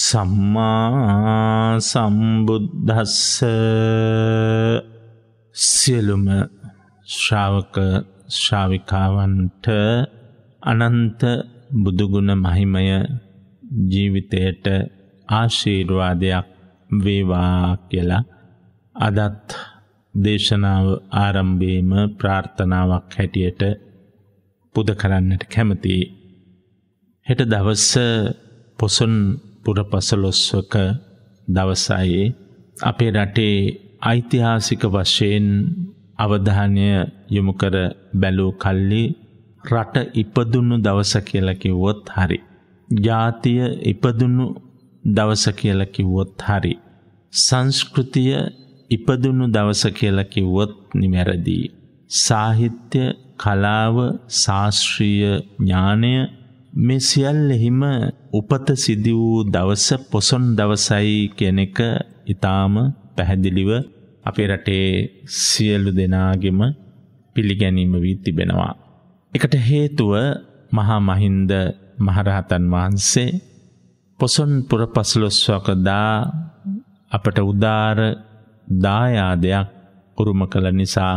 සම්මා සම්බුද්ධස්ස සියලුම ශ්‍රාවක ශ්‍රාවිකාවන්ට අනන්ත බුදුගුණ මහිමය ජීවිතයට ආශීර්වාදයක් වේවා කියලා අදත් දේශනාව ආරම්භයේම ප්‍රාර්ථනාවක් හැටියට පුද කරන්නට කැමතියි. හෙට දවස පොසොන් පුර පසලොස්වක දවසයේ අපේ රටේ ඓතිහාසික වශයෙන් අවධානය යොමුකර බැලූ කල්ලි රට ඉපදුුණු දවස කියලකිවොත් හරි. ජාතිය ඉපදුුණු දවස කියලකිවොත් හරි. සංස්කෘතිය ඉපදුුණු දවස කියලකිවොත් නිමැරදී. සාහිත්‍ය කලාව ශාස්ත්‍රීය ඥානය මේ සියල්ලෙහිම උපත සිදි වූ දවස පොසොන් දවසයි කියන එක ඊටාම පැහැදිලිව අපේ රටේ සියලු දෙනාගෙම පිළිගැනීම වී තිබෙනවා. එකට හේතුව මහා මහින්ද මහරහතන් වහන්සේ පොසොන් පුර පසළොස්වකදා අපට උදාර දායාදයක් උරුම කළ නිසා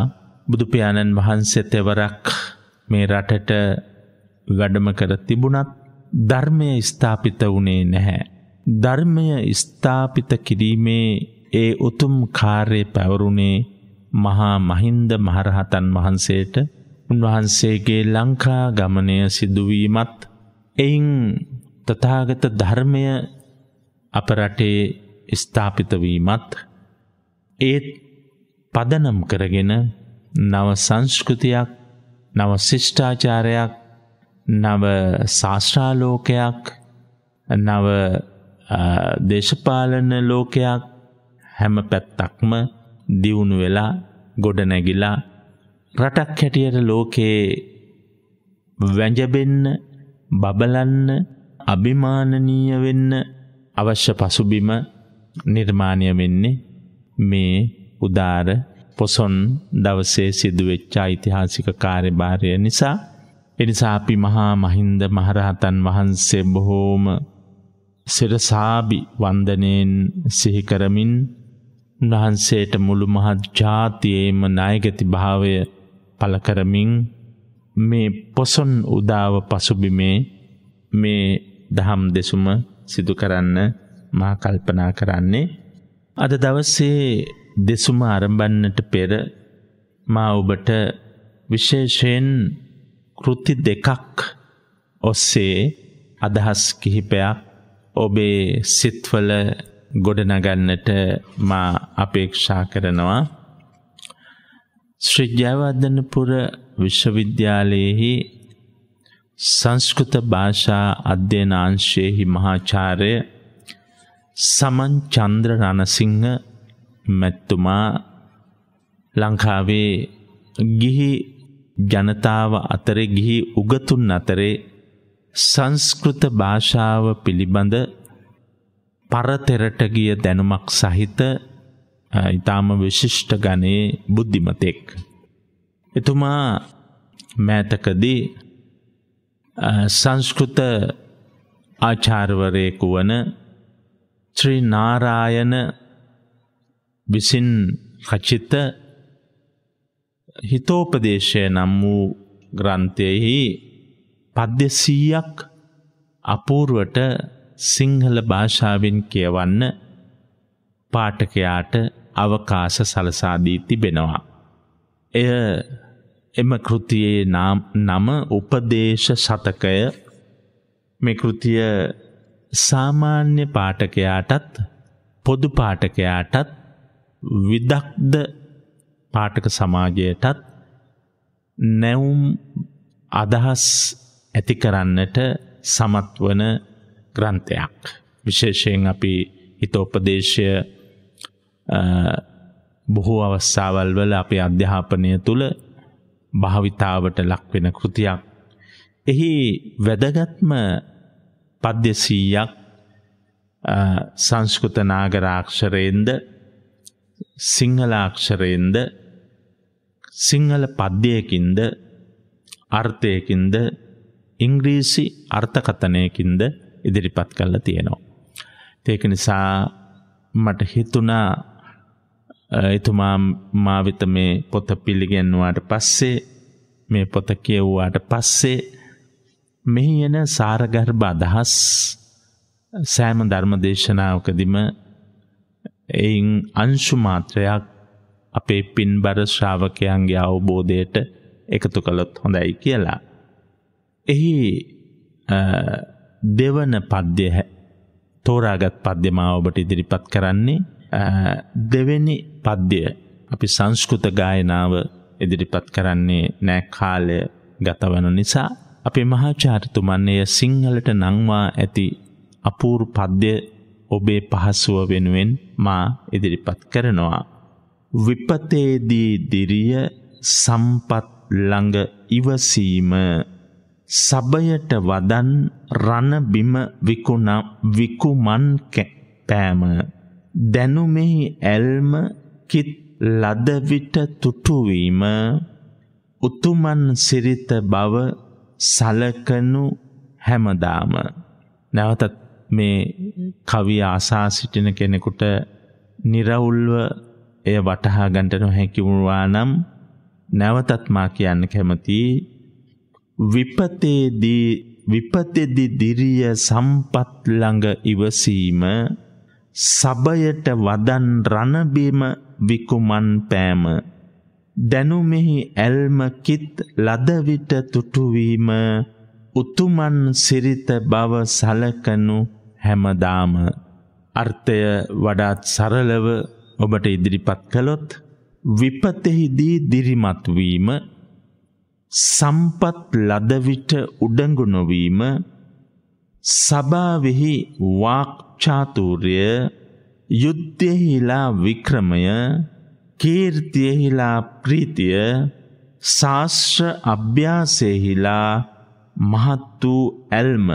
බුදුපියාණන් වහන්සේ තෙවරක් මේ රටට වැඩම කර තිබුණත් ධර්මය ස්ථාපිත වුණේ නැහැ. ධර්මය ස්ථාපිත කිරීමේ ඒ උතුම් කාර්ය පැවරුණේ මහා මහින්ද මහරහතන් වහන්සේට උන්වහන්සේගේ ලංකා ගමනය සිදුවීමත් එයින් තථාගත ධර්මය අප රටේ ස්ථාපිත වීමත් ඒත් පදනම් කරගෙන නව සංස්කෘතියක් නව ශිෂ්ටාචාරයක් නව ශාස්ත්‍රාලෝකයක් නව දේශපාලන ලෝකයක් හැම පැත්තක්ම දියුණු වෙලා ගොඩනැගිලා රටක් හැටියට ලෝකයේ වැජබෙන්න බබලන්න අභිමානනීය වෙන්න අවශ්‍ය පසුබිම නිර්මාණය වෙන්නේ මේ උදාර පොසොන් දවසේ සිදුවෙච්චා යිතිහාසික කාර්යභාරය නිසා එනිසා අපි මහා මහින්ද මහරහතන් වහන්සේ බොහෝම සිරසාබි වන්දනයෙන් සිහිකරමින් උන්වහන්සේට මුළු මහත් ජාතියේම නායගති භාවය පලකරමින් මේ පොසොන් උදාව පසුබිමේ මේ දහම් දෙසුම සිදු කරන්න මා කල්පනා කරන්නේ අද දවස්සේ දෙසුම අරඹන්නට පෙර මා ඔබට විශේෂයෙන් කෘති දෙකක් ඔස්සේ අදහස් කිහිපයක් ඔබේ සිත්වල ගොඩනගන්නට මා අපේක්ෂා කරනවා. ශ්‍රජ්‍යවර්ධනපුර විශ්වවිද්‍යාලයෙහි සංස්කෘත භාෂා අධ්‍යනාංශයෙහි මහාචාර්ය සමන් චන්ද්‍ර රණසිංහ මැත්තුමා ලංකාවේ ගිහි ජනතාව අතරේ ගිහි උගතුන් අතරේ සංස්කෘත භාෂාව පිළිබඳ පරතෙරට ගිය දැනුමක් සහිත ඊටාම විශිෂ්ට ගණයේ බුද්ධිමතෙක්. එතුමා මෑතකදී සංස්කෘත ආචාර්වරයෙකු වන ශ්‍රී නාරායන විසින් රචිත හිතෝපදේශය නම් වූ ග්‍රන්ථයෙහි පද්‍යසීයක් අපූර්වට සිංහල භාෂාවෙන් කියවන්න පාඨකයාට අවකාශ සලසා දී තිබෙනවා. එය එම කෘතියේ නම උපදේශ ශතකය මේ කෘතිය සාමාන්‍ය පාඨකයාටත් පොදු පාඨකයාටත් විදක්ද පාටක සමාජයටත් නැවුම් අදහස් ඇති කරන්නට සමත් වන ග්‍රන්ථයක්. විශේෂයෙන් අපි හිතෝපදේශය බොහෝ අවස්සාවල් වල අපේ අධ්‍යාපනය තුළ භාවිතාවට ලක්වෙන කෘතියක්. එහි වැදගත්ම පද්‍යසීයක් සංස්කෘත නාගරාක්ෂරයෙන්ද සිංහලාක්ෂරයෙන්ද සිංහල පද්‍යයකින්ද අර්ථයකින්ද ඉංග්‍රීසි අර්ථකථනයකින්ද ඉදිරිපත් කල්ල තියෙනවා. ඒක නිසා මට හිතුනා එතුමා මාවිත මේ පොත පිළිගෙන්වාට පස්සේ මේ පොත කියව්වාට පස්සේ මෙහි එන සාරගර්භ අදහස් සෑම ධර්මදේශනාවකදිම එයින් අංශු මාත්‍රයක් අපේ පින්බර ශ්‍රාවකයන්ගේ අවබෝධයට එකතු කළොත් හොඳයි කියලා. එහි දෙවන පද්‍ය තෝරාගත් පද්‍යමා ඔබට ඉදිරිපත් කරන්නේ දෙවෙනි පද්‍ය අපි සංස්කෘත ගායනාව ඉදිරිපත් කරන්නේ නෑ කාලය ගතවන නිසා අපේ මහාචාර්යතුමන්නේ සිංහලට නංවා ඇති අපූර්ව පද්‍ය ඔබේ පහසුව වෙනුවෙන් මා ඉදිරිපත් කරනවා විපතේදී දිරිය සම්පත් ළඟ ඉවසීම සබයට වදන් රණබිම විකුණ විකුමන් පෑම දැනුමෙහි ඇල්ම කිත් ලදවිට තුටුවීම උතුමන් සිරිත බව සලකනු හැමදාම නැවතත් මේ කවි ආසා සිටින කෙනෙකුට නිරවුල්ව එය වටහා ගන්නට නොහැකි වුණා නම් නැවතත් මා කියන්න කැමති විපතේදී විපතේදී දිරිය සම්පත් ළඟ ඉවසීම සබයට වදන් රණබීම විකුමන් පෑම දැනුමෙහි ඇල්ම කිත් ලදවිට තුටුවීම උතුමන් සිරිත බව සලකනු හැමදාම අර්ථය වඩාත් සරලව ඔබට ඉදිරිපත් කළොත් විපතෙහිදී දිරිමත් වීම සම්පත් ලද විට උඩඟු නොවීම සභාවෙහි වාක්චාතුර්ය යුද්ධෙහිලා වික්‍රමය කීර්තියෙහිලා ප්‍රීතිය ශාස්ත්‍ර අභ්‍යාසයෙහිලා මහත් වූ ඇල්ම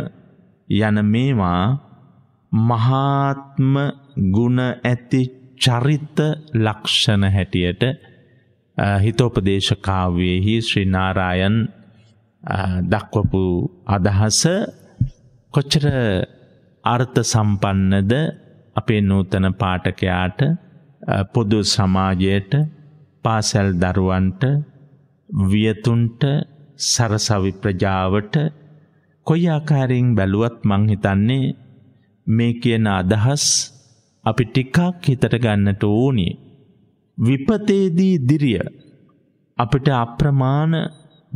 යන මේවා මහාත්ම ගුණ ඇති චරිත ලක්ෂණ හැටියට හිතෝපදේශ කාව්‍යයෙහි ශ්‍රී නාරායන් දක්වපු අදහස කොච්චර අර්ථ සම්පන්නද අපේ නූතන පාඨකයාට පොදු සමාජයට පාසල් දරුවන්ට වියතුන්ට සරසවි ප්‍රජාවට කොයි ආකාරයෙන් බැලුවත් මං හිතන්නේ මේ කියන අදහස් අපි ටිකක් හිතට ගන්නට ඕනි. විපතේදී දිරිය අපිට අප්‍රමාණ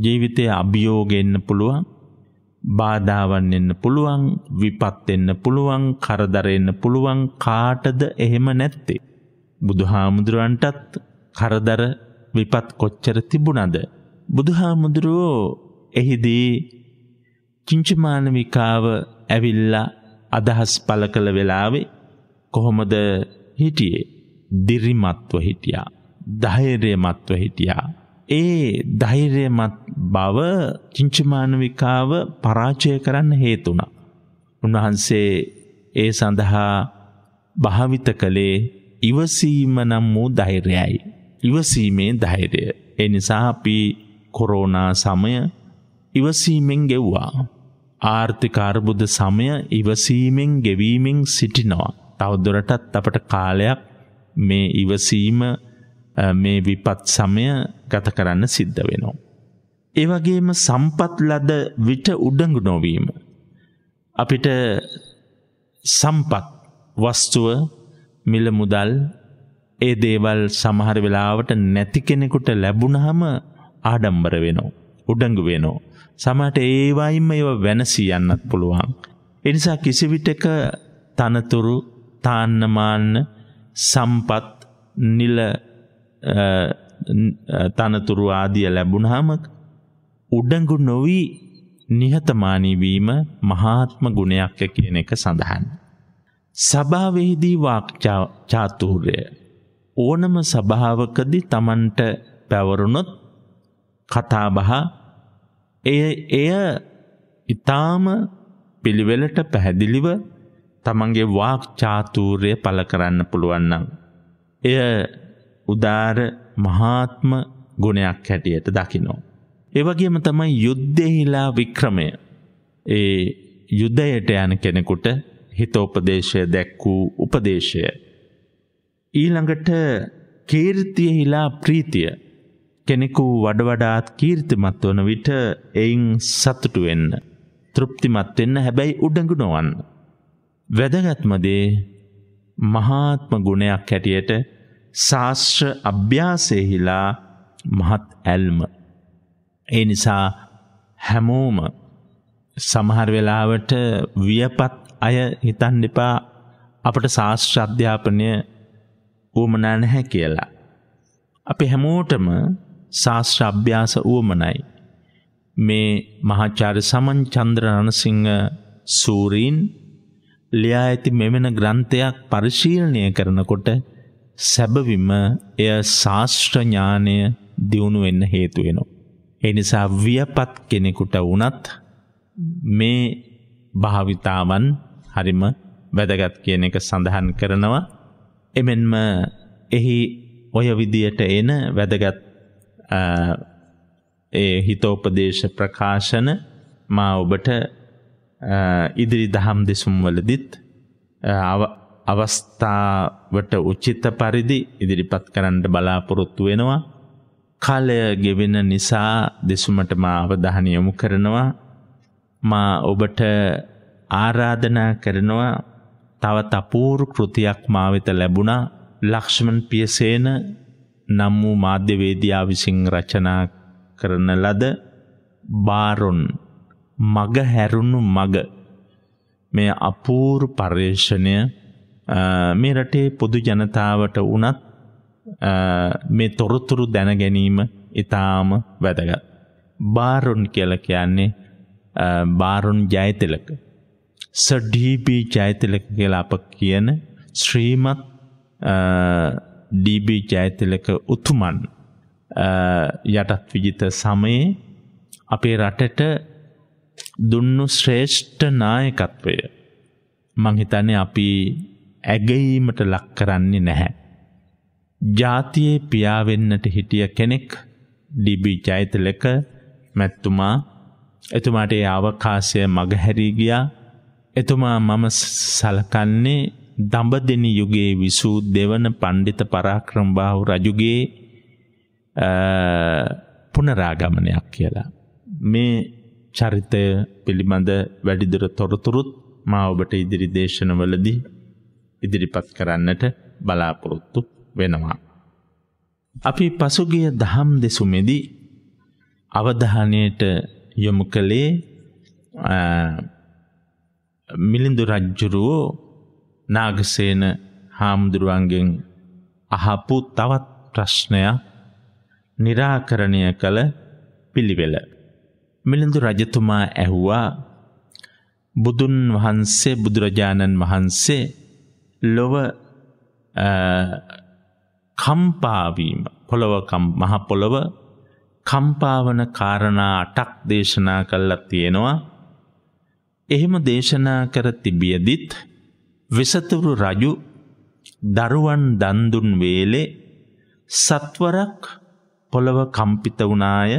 ජීවිතය අභියෝගෙන්න පුළුවන් බාධාවන් එන්න පුළුවන් විපත් එන්න පුළුවන් කරදර එන්න පුළුවන් කාටද එහෙම නැත්තේ බුදුහාමුදුරන්ටත් කරදර විපත් කොච්චර තිබුණද බුදුහාමුදුරෝ එහිදී චිංචමානවිකාව ඇවිල්ලා අදහස් පළ කළ වෙලාවේ කොහොමද හිටියේ දිරිමත්ව හිටියා ධෛර්යමත්ව හිටියා ඒ ධෛර්යමත් බව චිංචමානවිකාව පරාජය කරන්න හේතුණා උන්වහන්සේ ඒ සඳහා භාවිත කළේ ඉවසීම නම් වූ ධෛර්යයයි ඉවසීමේ ධෛර්යය ඒ නිසා අපි කොරෝනා සමය ඉවසීමෙන් ගෙව්වා ආර්ථික අර්බුද සමය ඉවසීමෙන් ගෙවීමෙන් සිටිනවා තවදුරටත් අපට කාලයක් මේ ඉවසීම මේ විපත් සමය ගත කරන්න සිද්ධ වෙනවා. ඒවගේම සම්පත් ලද විට උඩඟු නොවීම. අපිට සම්පත් වස්තුව මිල මුදල් ඒ දේවල් සමහර වෙලාවට නැති කෙනෙකුට ලැබුණහම ආඩම්බර වෙනවා. උඩඟු වෙනවා. සමහට ඒවයින්ම ඒව වෙනසී යන්නත් පුළුවන්. එනිසා කිසිවිටක තනතුරු තාන්නමාන්න සම්පත් නිල තනතුරු ආදිය ලැබුණහම උඩඟු නොවී නිහතමානීවීම මහාත්ම ගුණයක් කියන එක සඳහන්. සභාවෙහිදී වාක්චාතූර්ය ඕනම සභාවකදි තමන්ට පැවරුණොත් කතාබහ එය ඉතාම පිළිවෙලට පැහැදිලිව තමන්ගේ වාක් චාතූර්ය පල කරන්න පුළුවන්නම්. එය උදාර මහාත්ම ගුණයක් හැටියට දකිනෝ. එවගේම තමයි යුද්ධෙහිලා වික්‍රමය. ඒ යුද්ධයට යන කෙනෙකුට හිතෝපදේශය දැක්වූ උපදේශය. ඊළඟට කීර්තියෙහිලා ප්‍රීතිය කෙනෙකු වඩවඩාත් කීර්තිමත් වන විට එයින් සතුටු වෙන්න. තෘප්තිමත් වෙන්න හැබැයි උඩඟු නොවන්න. වැදගත්මදේ මහාත්ම ගුණයක් හැටියට ශාස්ත්‍ර අභ්‍යාසයහිලා මහත් ඇල්ම. ඒ නිසා හැමෝම සමහර වෙලාවට වියපත් අය හිතන් එපා අපට ශාස්ත්‍ර අධ්‍යාපනය වුවමනා නැහැ කියලා. අපි හැමෝටම ශාස්ත්‍ර අභ්‍යාස වුවමනයි. මේ මහාචාර්ය සමන් චන්ද්‍ර රණසිංහ සූරීන් ලියා ඇති මෙවැන ග්‍රන්ථයක් පරිශීලනය කරනකොට සැබවිම එය ශාස්ත්‍රඥානය දියුණු වෙන්න හේතුවෙනවා. එනිසා වියපත් කෙනෙකුට වනත් මේ භාවිතාවන් හරිම වැදගත් කියන එක සඳහන් කරනවා. එමෙන්ම එහි ඔය විදියට එන වැදගත් ඒ හිතෝපදේශ ප්‍රකාශන මා ඔබට ඉදිරි දහම් දෙසුම්වලදිත් අවස්ථාවට උචිත පරිදි ඉදිරිපත් කරන්න බලාපොරොත්තු වෙනවා. කාලය ගෙවෙන නිසා දෙසුමට මා අවධානය යොමු කරනවා. මා ඔබට ආරාධනා කරනවා තවත් අපූර්ව කෘතියක් මා වෙත ලැබුණා. ලක්ෂ්මන් පියසේන නම් වූ මාධ්‍යවේදියා විසින් රචනා කරන ලද බාරොන් මග හැරුණු මග මේ අපූරු පර්යේෂණය මේ රටේ පොදු ජනතාවට වුණත් මේ තොරතුරු දැනගැනීම ඉතාම වැදගත්. බාරුන් කියල කියන්නේ බාරුන් ජයතිලක. සඩීප ජයතිලක කියලා අප කියන ශ්‍රීමත් ඩීබ ජයතිලක උතුමන් යටත් විජිත සමයේ අපේ රටට දුන්නු ශ්‍රේෂ්ඨ නායකත්වය මං හිතන්නේ අපි ඇගීමට ලක් කරන්නේ නැහැ. ජාතියේ පියා වෙන්නට හිටිය කෙනෙක් ඩිබී චෛතලක මැතිතුමා එතුමාට ඒ අවකාශය මගහැරී ගියා. එතුමා මම සලකන්නේ දඹදෙනි යුගයේ විසූ දෙවන පණ්ඩිත පරාක්‍රමබාහු රජුගේ පුනරාගමනයක් කියලා. මේ චරිතය පිළිබඳ වැඩිදුර තොරතුරුත් මා ඔබට ඉදිරි දේශනවලදී ඉදිරිපත් කරන්නට බලාපොරොත්තු වෙනවා. අපි පසුගිය දහම් දෙසුමෙදී අවධානයට යොමු කළේ මිලිඳු රජ්ජුරුවෝ නාගසේන හාමුදුරුවන්ගෙන් අහපු තවත් ප්‍රශ්නයක් නිරාකරණය කළ පිළිවෙල. මිලිඳු රජතුමා ඇහුවා බුදුන් වහන්සේ බුදුරජාණන් වහන්සේ ලොව කම්පාවීම පොළොව මහ පොළොව කම්පාවන කාරණා අටක් දේශනා කළා තියෙනවා එහෙම දේශනා කර තිබියදිත් විසතුරු රජු දරුවන් දන්දුන් වේලේ සත්වරක් පොළව කම්පිත වුණාය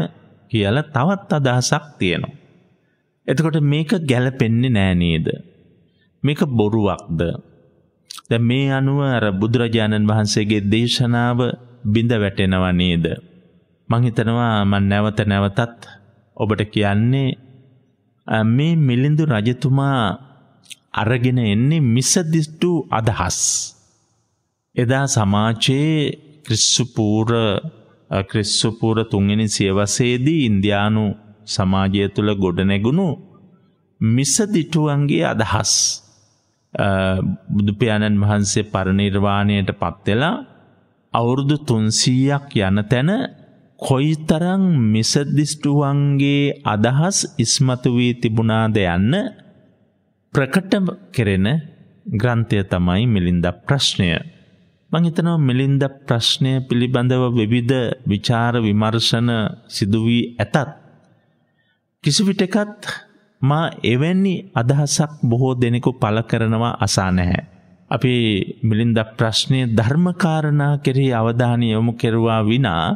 කියල තවත් අදහසක් තියෙනවා. එතකොට මේක ගැලපෙන්නේ නෑනේද. මේක බොරුවක්ද. ද මේ අනුව අර බුදුරජාණන් වහන්සේගේ දේශනාව බිඳ වැටෙනවා නේද. මංහිතනවා මන් නැවත නැවතත් ඔබට කියන්නේ මේ මිලිඳු රජතුමා අරගෙන එන්නේ මිසදිස්ටු අදහස්. එදා සමාජයේ ක්‍රිස්සුපූර ක්‍රිස්සුපූර තුන්වෙනි සියවසේදී ඉන්දියානු සමාජය තුළ ගොඩනැගුණු මිසදිටුවන්ගේ අදහස් බුදුපාණන් වහන්සේ පරිනිර්වාණයට පත්වෙලා අවුරුදු තුන්සීයක් යන තැන කොයිතරං මිසදිෂ්ටුවන්ගේ අදහස් ඉස්මතු වී තිබුණාද යන්න ප්‍රකට කෙරෙන ග්‍රන්ථය තමයි මිලින්ද ප්‍රශ්නය. මංහිතනව මිලින්ද ප්‍රශ්නය පිළිබඳව විවිධ විචාර විමර්ශන සිදුවී ඇතත්. කිසිවිටකත් මා එවැනි අදහසක් බොහෝ දෙනෙකු පල කරනවා අසා නැහැ. අපි මිලින්ද ප්‍රශ්නය ධර්මකාරණා කෙරෙහි අවධානය යොමු කෙරවා විනා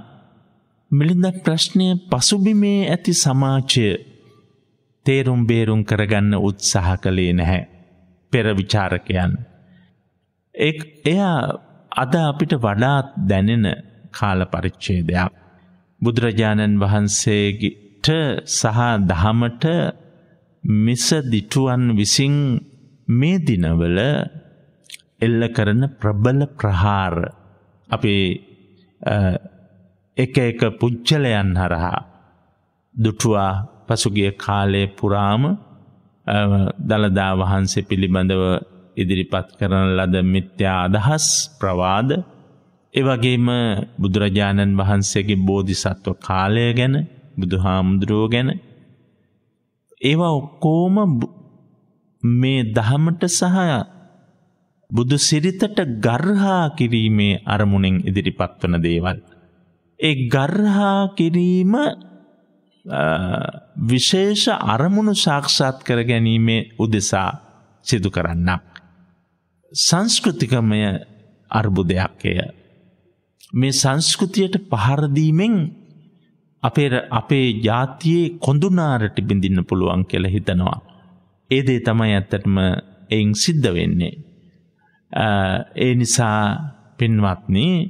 මිලින්ද ප්‍රශ්නය පසුබිමේ ඇති සමාජය තේරුම් බේරුම් කරගන්න උත්සාහ කළේ නැහැ. පෙරවිචාරකයන්. එ එයා අද අපිට වඩාත් දැනෙන කාල පරිච්ඡේදයක්. බුදුරජාණන් වහන්සේගිට සහ දහමට මිස දිටුවන් විසින් මේ දිනවල එල්ල කරන ප්‍රබල ප්‍රහාර අපේ එක එක පුච්චලයන් හරහා දුටුවා පසුගිය කාලය පුරාම දළදා වහන්සේ පිළිබඳව ඉදිරිපත් කරන ලද මිත්‍යා අදහස් ප්‍රවාද එවගේම බුදුරජාණන් වහන්සේගේ බෝධිසත්ව කාලය ගැන බුදු හාමුදුරුවෝ ගැන ඒවා ඔක්කෝම මේ දහමට සහ බුදු සිරිතට ගර්හා කිරීමේ අරමුණෙන් ඉදිරිපත් වන දේවල්. ඒ ගර්හා කිරීම විශේෂ අරමුණු සාක්ෂාත් කර ගැනීමේ උදෙසා සිදු කරන්නක්. සංස්කෘතිකමය අර්බුදයක්ය. මේ සංස්කෘතියට පහරදීමෙන් අපේ අපේ ජාතියේ කොඳුනාරට බිඳින්න පුළුවන් කෙල හිතනවා. ඒදේ තමයි ඇත්තටම එයින් සිද්ධ වෙන්නේ. ඒ නිසා පෙන්වත්න්නේ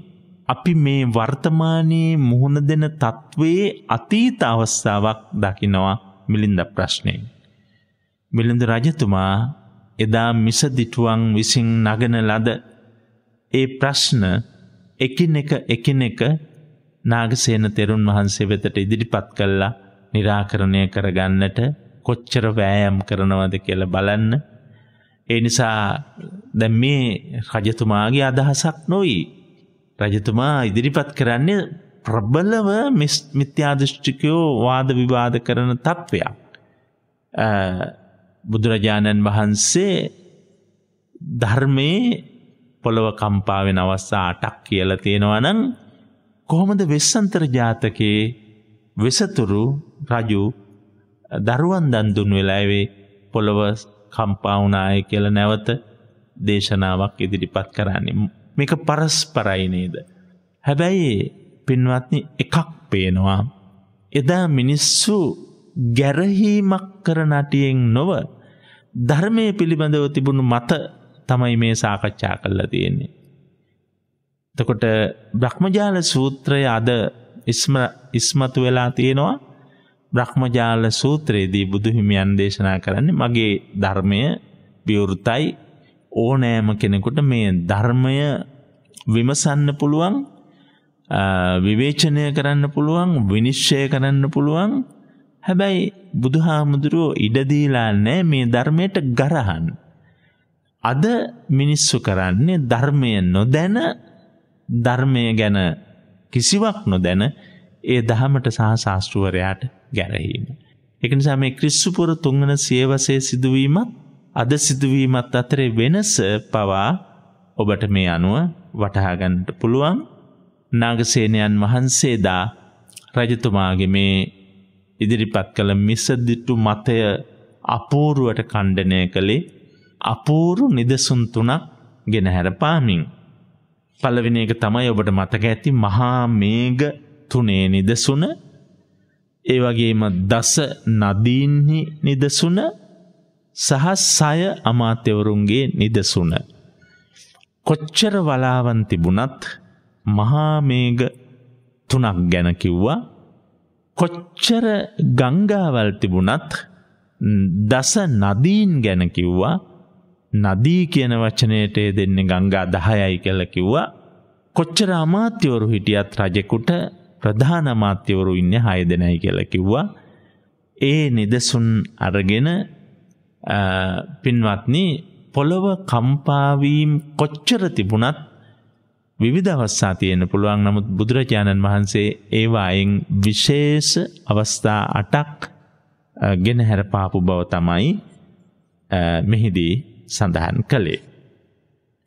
අපි මේ වර්තමානයේ මුහුණ දෙන තත්ත්වයේ අතීත අවස්ථාවක් දකිනවා මිලින්ද ප්‍රශ්නයෙන්. මිලින්ද රජතුමා එදා මිසදිටුවන් විසින් නගන ලද ඒ ප්‍රශ්න එකිනෙක එකිනෙක නාගසේන තෙරුන් වහන්සේ වෙතට ඉදිරිපත් කළා निराකරණය කරගන්නට කොච්චර වෑයම් කරනවද කියලා බලන්න ඒ නිසා දැන් මේ රජතුමාගේ අදහසක් නොයි රජතුමා ඉදිරිපත් කරන්නේ ප්‍රබලව මිත්‍යා දෘෂ්ටිකයෝ වාද විවාද කරන තත්වයක් බුදුරජාණන් වහන්සේ ධර්මයේ පොළොව කම්පාවෙන අවස්ථා අටක් කියල තියෙනවනං කොහොමද වෙස්සන්තර ජාතකයේ වෙසතුරු රජු දරුවන් දන්දුන් වෙලාවේ පොළොව කම්පාවුනාය කියල නැවත දේශනාවක් ඉදිරිපත් කරන්නේ. මේක පරස්පරයි නේද. හැබැයි පින්වත්නි එකක් පේනවා. එදා මිනිස්සු ගැරහීමක් කර නටියෙන් නොව ධර්මය පිළිබඳව තිබුණු මත තමයි මේ සාකච්ඡා කල්ලා තියෙන්නේ. තකොට බ්‍රහ්මජාල සූත්‍රය අද ඉස්මතු වෙලා තියෙනවා බ්‍රහ්මජාල සූත්‍රයේදී බුදුහිමියන් දේශනා කරන්නේ මගේ ධර්මය විවෘතයි ඕනෑම කෙනෙකුට මේ ධර්මය විමසන්න පුළුවන් විවේචනය කරන්න පුළුවන් විනිශ්චය කරන්න පුළුවන් හැබැයි බුදුහාමුදුරුවෝ ඉඩදීලා නෑ මේ ධර්මයට ගරහන්. අද මිනිස්සු කරන්නේ ධර්මය නොදැන ධර්මය ගැන කිසිවක් නොදැන ඒ දහමට සහ ශාස්ත්‍රුවරයාට ගැරහීම. එක නිසා මේ ක්‍රිස්සුපුර තුංගන සියවසේ සිදුවීමත් අද සිදුවීමත් අතරේ වෙනස පවා ඔබට මේ අනුව වටහාගන්නට පුළුවන් නාගසේනයන් වහන්සේදා රජතුමාගේ මේ ඉදිරිපත් කළ මිසදිටු මතය අපූරුවට කණ්ඩනය කළේ අපූරු නිදසුන් තුනක් ගෙනහැර පාමින්. පළවෙෙන එක තමයි ඔබට මතක ඇති මහා මේග තුනේ නිදසුන ඒ වගේම දස නදීන්හි නිදසුන සහ සය අමාත්‍යවරුන්ගේ නිදසුන. කොච්චර වලාවන් තිබුණත් මහාමේග තුනක් ගැන කිව්වා කොච්චර ගංගාවල් තිබුණත් දස නදීන් ගැන කිව්වා නදී කියන වචනයට දෙන්නේ ගංගා දහයයි කළ කිව්වා කොච්චර අමාත්‍යවරු හිටියත් රජෙකුට ප්‍රධාන අමාත්‍යවරු ඉන්නේ හය දෙනයි කියලා කිව්වා ඒ නිදසුන් අරගෙන පින්වත්නි පොළොව කම්පාවීම් කොච්චර තිබුණත් විවිධ අවස්ථා තියෙන පුළුවන් නමුත් බුදුරජාණන් වහන්සේ ඒවායින් විශේෂ අවස්ථා අටක් ගෙන හැරපාපු බව තමයි මෙහිදී සඳහන් කළේ.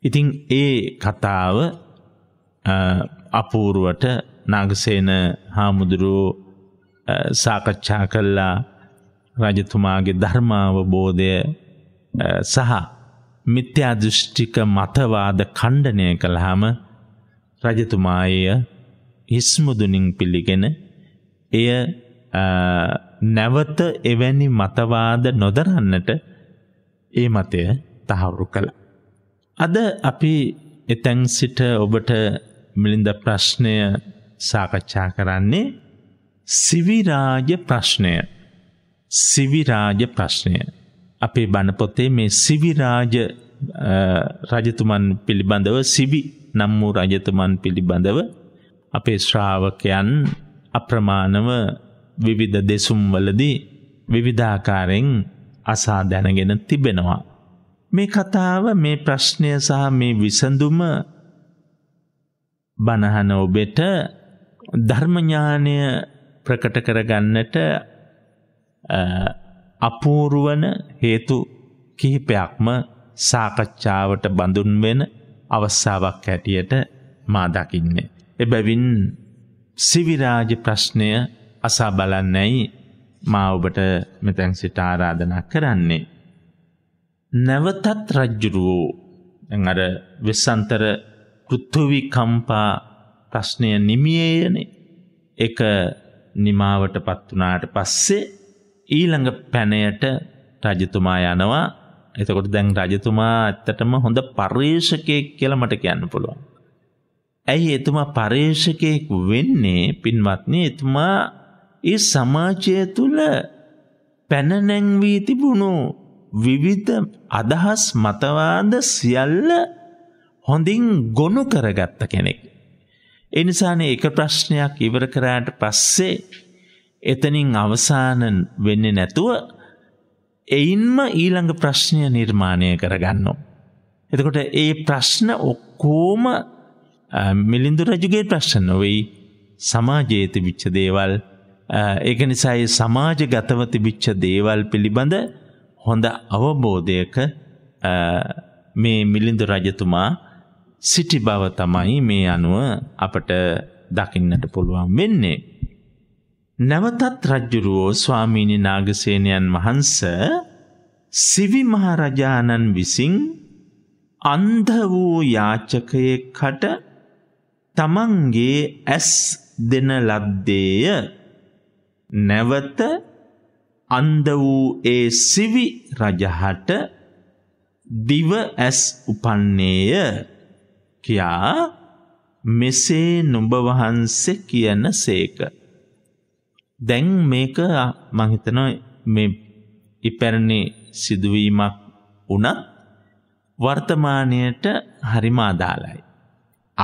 ඉතින් ඒ කතාව අපූරුවට නාගසේන හාමුදුරුවෝ සාකච්ඡා කල්ලා රජතුමාගේ ධර්මාවබෝධය සහ මිත්‍යාදෘෂ්ටික මතවාද කණ්ඩනය කළහම රජතුමාය හිස්මුදුනින් පිළිගෙන එය නැවත එවැනි මතවාද නොදරන්නට ඒ මතය තහවුරු කළ. අද අපි එතැන් සිට ඔබට මිලින්ද ප්‍රශ්නය සාකච්ඡා කරන්නේ සිවිරාජ ප්‍රශ්නය සිවිරාජ ප්‍රශ්නය අපේ බණපොතේ මේ සිවිරාජ රජතුමන් පිළිබඳව සිවි නම් වූ රජතුමන් පිළිබඳව අපේ ශ්‍රාවකයන් අප්‍රමාණව විවිධ දෙසුම්වලදී විවිධාකාරයෙන් අසා දැනගෙන තිබෙනවා. මේ කතාව මේ ප්‍රශ්නය සහ මේ විසඳුම බණහන ඔබෙට ධර්මඥානය ප්‍රකට කරගන්නට අපූරුවන හේතු කිහිපයක්ම සාකච්ඡාවට බඳුන් වෙන අවස්ථාවක් හැටියට මා දකින්නේ. එබැවින් සිවිරාජ ප්‍රශ්නය අසා බලන්නැයි මා ඔබට මෙතැන් සිට ආරාධනා කරන්නේ. නැවතත් රජ්ජුරුවෝ අර වෙස්සන්තර පෘථුවි කම්පා ප්‍රශ්නය නිමියේයන එක නිමාවට පත්වනාට පස්සේ ඊළඟ පැනයට රජතුමා යනවා එතකොට දැන් රජතුමා ඇත්තටම හොඳ පර්යේෂකයෙක් කියලා මට කියන්න පුළුවන්. ඇයි එතුමා පර්යේෂකයෙක් වෙන්නේ පින්වත්නි එතුමා ඒ සමාජය තුළ පැනනැංවී තිබුණු විවිධ අදහස් මතවාද සියල්ල හොඳින් ගොනු කරගත්ත කෙනෙක්. එනිසානේ එක ප්‍රශ්නයක් ඉවර කරාට පස්සේ එතනින් අවසානන් වෙන්නේ නැතුව එයින්ම ඊළඟ ප්‍රශ්නය නිර්මාණය කරගන්න. එතකොට ඒ ප්‍රශ්න ඔක්කෝම මිලින්දු රජුගේ ප්‍රශ්න නොවෙයි සමාජයේති විච්ච දේවල් ඒක නිසායි සමාජ ගතවති විච්ච දේවල් පිළිබඳ හොඳ අවබෝධයක මේ මිලින්දු රජතුමා සිටි බව තමයි මේ අනුව අපට දකින්නට පුළුවන් වෙන්නේ. නැවතත් රජ්ජුරුවෝ ස්වාමීණි නාගසේනයන් වහන්ස සිවි මහරජාණන් විසින් අන්ධ වූ යාචකයෙක්කට තමන්ගේ ඇස් දෙන ලද්දේය නැවත අන්ද වූ ඒ සිවි රජහට දිව ඇස් උපන්නේය කියා මෙසේ නුඹ වහන්සේ කියන සේක දැන් මේක මහිතනවා මේ ඉපැරණි සිදුවීමක් වනත් වර්තමානයට හරිම අදාලයි.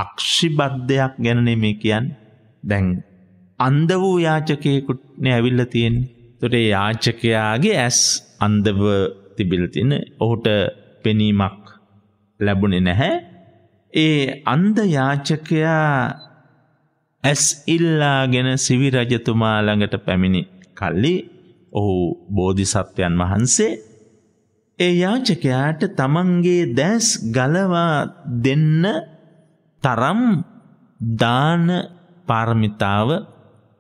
අක්ෂිබද්ධයක් ගැනනේ මේ කියන් දැන් අන්ද වූ යාචකයකුටන ඇවිල්ල තියෙන් තොටේ යාචකයාගේ ඇස් අන්දව තිබිලතින ඔහුට පෙනීමක් ලැබුණෙ නැහැ ඒ අන්ද යාචකයා ඇස් ඉල්ලාගෙන සිවි රජතුමා ළඟට පැමිණි කල්ලි ඔහු බෝධිසත්වයන් වහන්සේ ඒ යාචකයාට තමන්ගේ දැස් ගලවා දෙන්න තරම් දාන පාරමිතාව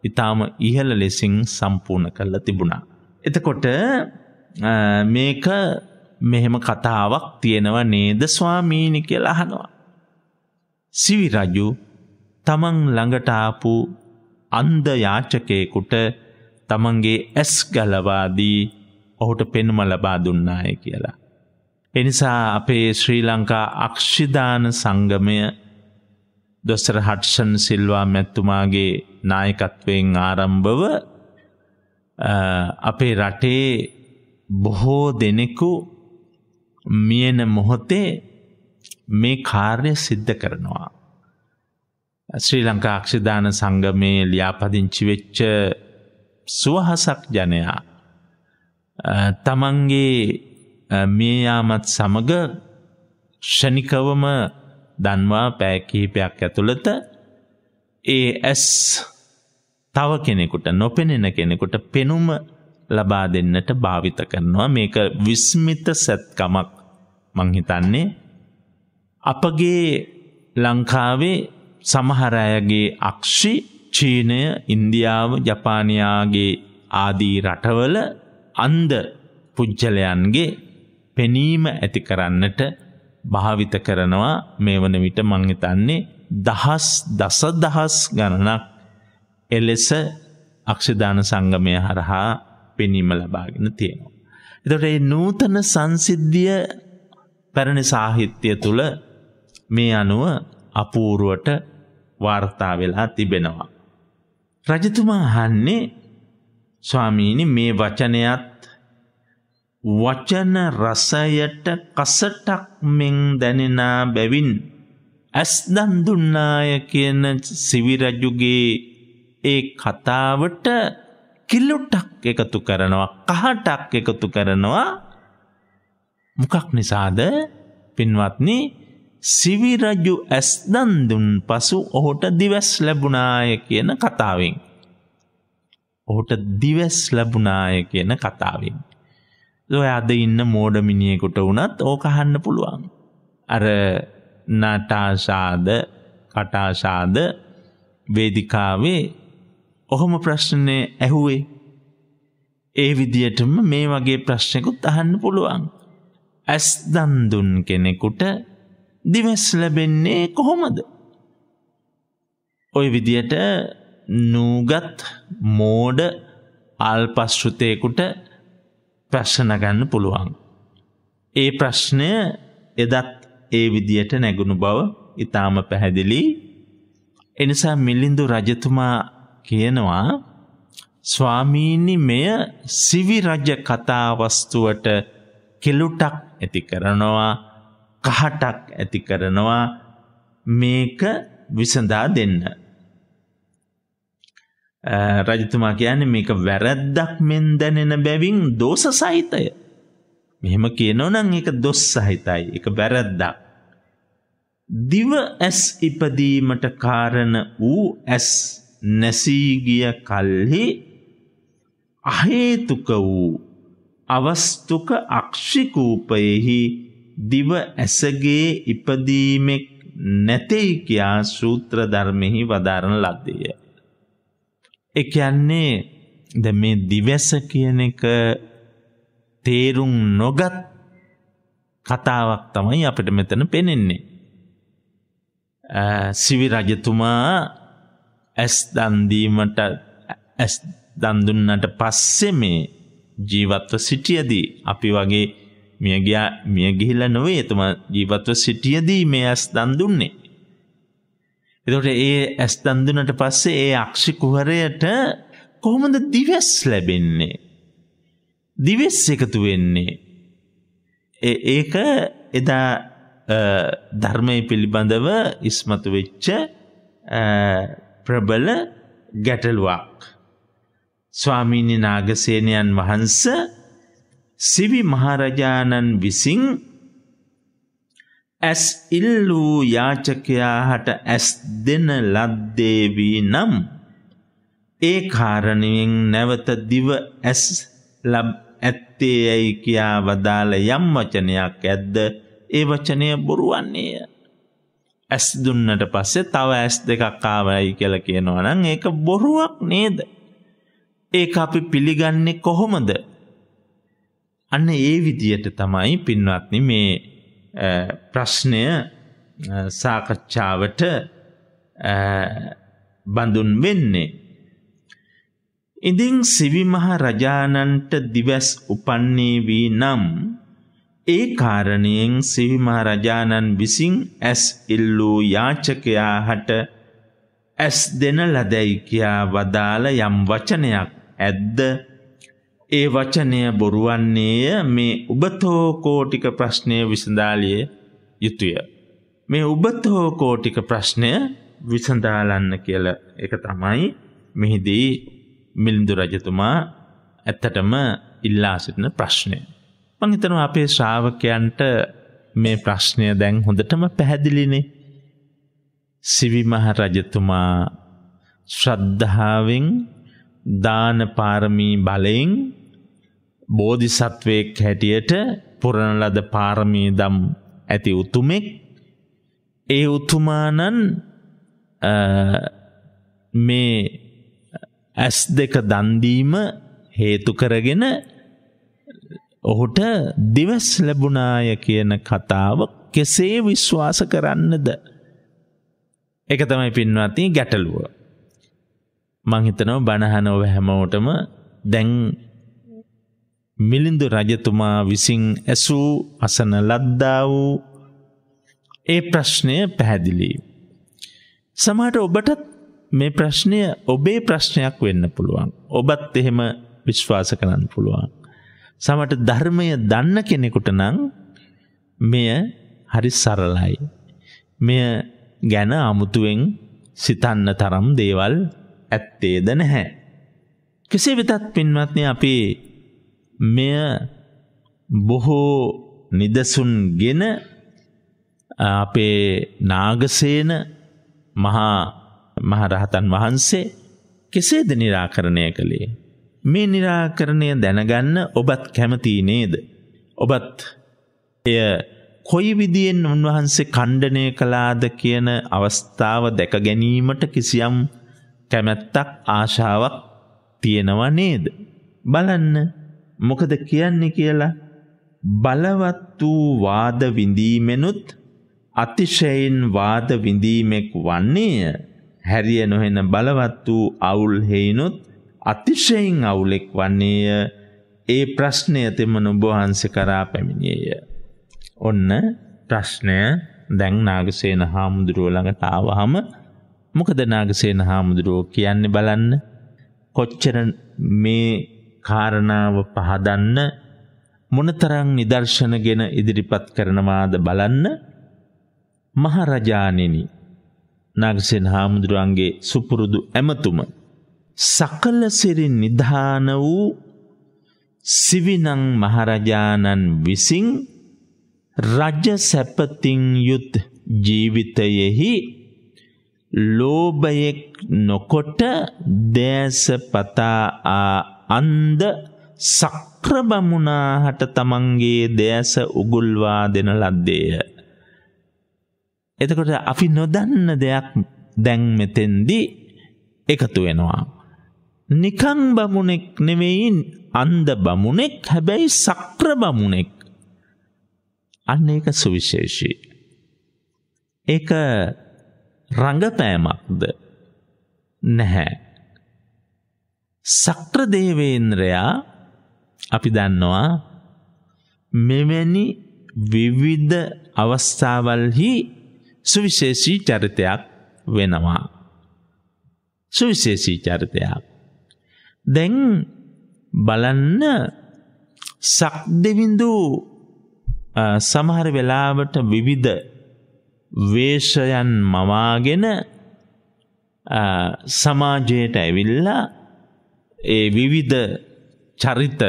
ඉතාම ඉහළ ලෙසින් සම්පූර්ණ කල්ල තිබුණා. එතකොට මේක මෙහෙම කතාවක් තියෙනව නේද ස්වාමීණි කියලා අහනවා. සිවි රජු තමන් ළඟටාපු අන්ද යාචකයෙකුට තමන්ගේ ඇස් ගලවාදී ඔහුට පෙනුම ලබා දුන්නාය කියලා. එනිසා අපේ ශ්‍රී ලංකා අක්ෂිධාන සංගමය දොස්සර හට්ෂන් සිල්වා මැත්තුමාගේ නායකත්වයෙන් ආරම්භව අපේ රටේ බොහෝ දෙනෙකු මියන මොහොතේ මේ කාර්ය සිද්ධ කරනවා. ශ්‍රී ලංකාක්ෂධාන සංගමයේ ලියාපදිංචි වෙච්ච සුවහසක් ජනයා. තමන්ගේ මියයාමත් සමග ෂණිකවම දන්වා පෑකිහිපයක් ඇතුළත ඒ ඇස් තව කෙනෙකුට නොපෙනෙන කෙනෙකුට පෙනුම ලබා දෙන්නට භාවිත කරනවා මේක විස්මිත සැත්කමක් මංහිතන්නේ අපගේ ලංකාවේ සමහර අයගේ අක්ෂි චීනය ඉන්දියාව ජපානයාගේ ආදී රටවල අන්ද පුද්ජලයන්ගේ පෙනීම ඇති කරන්නට භාවිත කරනවා මේ වන විට මංහිතන්නේ දහස් දස දහස් ගණනක් එලෙස අක්ෂධාන සංගමය හරහා පෙනීම ලබාගෙන තියෙනවා. එතට ඒ නූතන සංසිද්ධිය පැරණි සාහිත්‍යය තුළ මේ අනුව අපූරුවට වාර්තා වෙලා තිබෙනවා. රජතුමා අහන්නේ ස්වාමීනි මේ වචනයත් වචන රසයට කසටක් මෙන් දැනෙන බැවින් ඇස්දන් දුන්නාය කියන සිවිරජුගේ ඒ කතාවට කිලුටක් එකතු කරනවා කහටක් එකතු කරනවා මොකක් නිසාද පින්වත්නි සිවිරජු ඇස්දන්දුන් පසු ඔහුට දිවැස් ලැබුණාය කියන කතාවෙන්. ඔහුට දිවැස් ලැබුණාය කියන කතාවෙන්. ඔය අද ඉන්න මෝඩමිනිියකුට වනත් ඕකහන්න පුළුවන්. අර නටාශාද කටාශාද වේදිකාවේ ඔහොම ප්‍රශ්නය ඇහුවේ. ඒ විදියටම මේ වගේ ප්‍රශ්නකුත් අහන්න පුළුවන්. ඇස්දන්දුන් කෙනෙකුට දිවස් ලැබෙන්නේ කොහොමද. ඔය විදියට නූගත් මෝඩ අල්පශ්ෘතයකුට ප්‍රශ්නගන්න පුළුවන්. ඒ ප්‍රශ්නය එදත් ඒ විදියට නැගුණු බව ඉතාම පැහැදිලි එනිසා මිල්ලිඳු රජතුමා කියනවා ස්වාමීනි මෙය සිවි රජ කතාවස්තුවට කෙලුටක් ඇති කරනවා කහටක් ඇති කරනවා මේක විසඳා දෙන්න. රජතුමා කියන මේක වැරැද්දක් මෙන් දැනෙන බැවින් දෝස සහිතය. මෙහෙම කියනවනම් ඒක දොස් සහිතයි එක වැරැද්දක්. දිව ඇස් ඉපදීමට කාරණ වූ ඇස් නැසීගිය කල්හි අහේතුක වූ අවස්තුක අක්ෂිකූපයෙහි දිව ඇසගේ ඉපදීමෙක් නැtei කියා සූත්‍ර ධර්මෙහි වදාරන ලද්දේය. ඒ කියන්නේ දැන් මේ දිවැස කියන එක තේරුම් නොගත් කතාවක් තමයි අපිට මෙතන පෙනෙන්නේ. සිවි රජතුමා ඇස් දන්දීමට ඇස් දන් දුන්නට පස්සේ මේ ජීවත්ව සිටියදී අපි වගේ මියගියා මිය ගිහිල්ල නොවේ එතුමා ජීවත්ව සිටියදී මේ ඇස් දන් දුන්නේ. එතකොට ඒ ඇස් දන්දුනට පස්සේ ඒ අක්ෂි කුහරයට කොහොමද දිවස් ලැබෙන්නේ. දිවෙස් එකතු වෙන්නේ. ඒක එදා ධර්මය පිළිබඳව ඉස්මතු වෙච්ච ප්‍රබල ගැටලුවක්. ස්වාමීණි නාගසේනයන් වහන්ස සිවි මහරජාණන් විසින් ඇස් ඉල්ලූ යාචකයා හට ඇස් දෙන ලද්දේවී නම් ඒ කාරණයෙන් නැවත දිව ඇස් ලබ ඇත්තේ යැයි කියා වදාළ යම් වචනයක් ඇද්ද ඒ වචනය බොරුවන්නේය. ඇස් දුන්නට පස්සේ තව ඇස් දෙකක් ආවයි කියලා කියනවා නම් ඒක බොරුවක් නේද? ඒක අපි පිළිගන්නේ කොහොමද? අන්න ඒ විදියට තමයි පින්වත්නි මේ ප්‍රශ්නය සාකච්ඡාවට බඳුන් වෙන්නේ. ඉදින් සිවිමහ රජාණන්ට දිවස් උපන්නේ වී නම් ඒ කාරණයෙන් සිවිමහ රජාණන් විසින් ඇස් ඉල්ලූ යාචකයා හට ඇස් දෙන ලදැයි කියා වදාළ යම් වචනයක් ඇද්ද ඒ වචනය බොරුවන්නේය මේ උබතෝකෝටික ප්‍රශ්නය විසඳාලිය යුතුය. මේ උබතෝකෝටික ප්‍රශ්නය විසඳාලන්න කියල එක තමයි මෙහිදී මිලිඳු රජතුමා ඇත්තටම ඉල්ලා සිටින ප්‍රශ්නය. මංහිතනවා අපේ ශ්‍රාවකයන්ට මේ ප්‍රශ්නය දැන් හොඳටම පැහැදිලිනේ. සිවිමහ රජතුමා ශ්‍රද්ධාවෙන් දාන පාරමී බලයෙන් බෝධිසත්වයෙක් හැටියට පුරණ ලද පාරමී දම් ඇති උතුමෙක් ඒ උතුමානන් මේ ඇස් දෙක දන්දීම හේතු කරගෙන ඔහුට දිවස් ලැබුණාය කියන කතාව කෙසේ විශ්වාස කරන්නද. එක තමයි පින්වත්ති ගැටලුව. මංහිතනව බණහනෝව හැමෝටම දැන් මිලිඳු රජතුමා විසින් ඇසූ අසන ලද්දා වූ ඒ ප්‍රශ්නය පැහැදිලි. සමහට ඔබටත් මේ ප්‍රශ්නය ඔබේ ප්‍රශ්නයක් වෙන්න පුළුවන්. ඔබත් එහෙම විශ්වාස කරන්න පුළුවන්. සමට ධර්මය දන්න කෙනෙකුට නං මෙය හරි සරලයි. මෙය ගැන අමුතුවෙන් සිතන්න තරම් දේවල් ඇත්තේද නැහැ. කෙසේ වෙතත් පින්වත්නය අපේ මෙය බොහෝ නිදසුන් ගෙන අපේ නාගසේන මහා මහරහතන් වහන්සේ කෙසේද නිරාකරණය කළේ මේ නිරාකරණය දැනගන්න ඔබත් කැමති නේද ඔබත් එය කොයි විදියෙන් උන්වහන්සේ ඛණ්ඩනය කළාද කියන අවස්ථාව දැක ගැනීමට කිසියම් කැමැත්තක් ආශාවක් තියෙනව නේද බලන්න මොකද කියන්නේ කියලා බලවත් වූ වාද විඳීමෙනුත් අතිශයින් වාද විඳීමෙක් වන්නේය හැරිය නොහෙන බලවත් වූ අවුල් හේිනුත් අතිශයින් අවුලෙක් වන්නේය ඒ ප්‍රශ්නය තෙම නොබහන්ස කරා පැමිණියය ඔන්න ප්‍රශ්නය දැන් නාගසේන හාමුදුරුව ළඟට ආවහම මොකද නාගසේන හාමුදුරුවෝ කියන්නේ බලන්න කොච්චර මේ කාරණාව පහදන්න මොනතරං නිදර්ශනගෙන ඉදිරිපත් කරනවාද බලන්න මහරජානෙනි නගසෙන් හාමුදුරුවන්ගේ සුපුරුදු ඇමතුම සකලසිරි නිධාන වූ සිවිනං මහරජාණන් විසින් රජ සැපතින් යුත් ජීවිතයෙහි ලෝභයෙක් නොකොට දෑස පතා ආ අන්ද සක්‍රබමුණාහට තමන්ගේ දෑස උගුල්වා දෙන ලද්දේය. එතකොට අපි නොදන්න දෙයක් දැන් මෙතෙන්දී එකතු වෙනවා. නිකං බමුණෙක් නෙවෙයින් අන්ද බමුණෙක් හැබැයි සක්‍ර බමුණෙක්. අන්න ඒක සුවිශේෂී. ඒක රඟපෑමක්ද නැහැ. සක්‍රදේවේන්ද්‍රයා අපි දන්නවා මෙවැනි විවිධ අවස්ථාවල්හි සුවිශේෂී චරිතයක් වෙනවා. සුවිශේෂී චරිතයක්. දැන් බලන්න සක්දෙවිඳු සමහර වෙලාවට විවිධ වේශයන් මවාගෙන සමාජයට ඇවිල්ලා ඒ විවිධ චරිත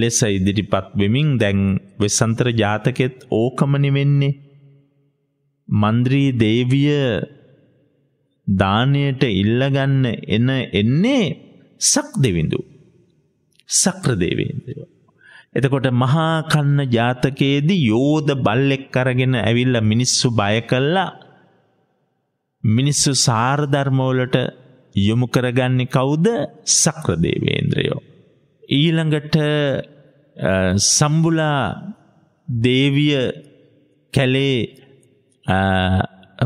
ලෙස ඉදිරිපත් වෙමින් දැන් වෙස්සන්තර ජාතකෙත් ඕකමනි වෙන්නේ මන්ද්‍රී දේවිය දානයට ඉල්ලගන්න එන එන්නේ සක් දෙවිඳු සක්‍ර දේවේන්දව එතකොට මහා කන්න ජාතකයේදී යෝධ බල්ලෙක් අරගෙන ඇවිල්ලා මිනිස්සු බය කළා මිනිස්සු සාරධර්මවලට යොමු කරගන්නේ කවුද? සක්‍රදේවේන්ද්‍රයෝ. ඊළඟට සම්බුලා දේවිය කැලේ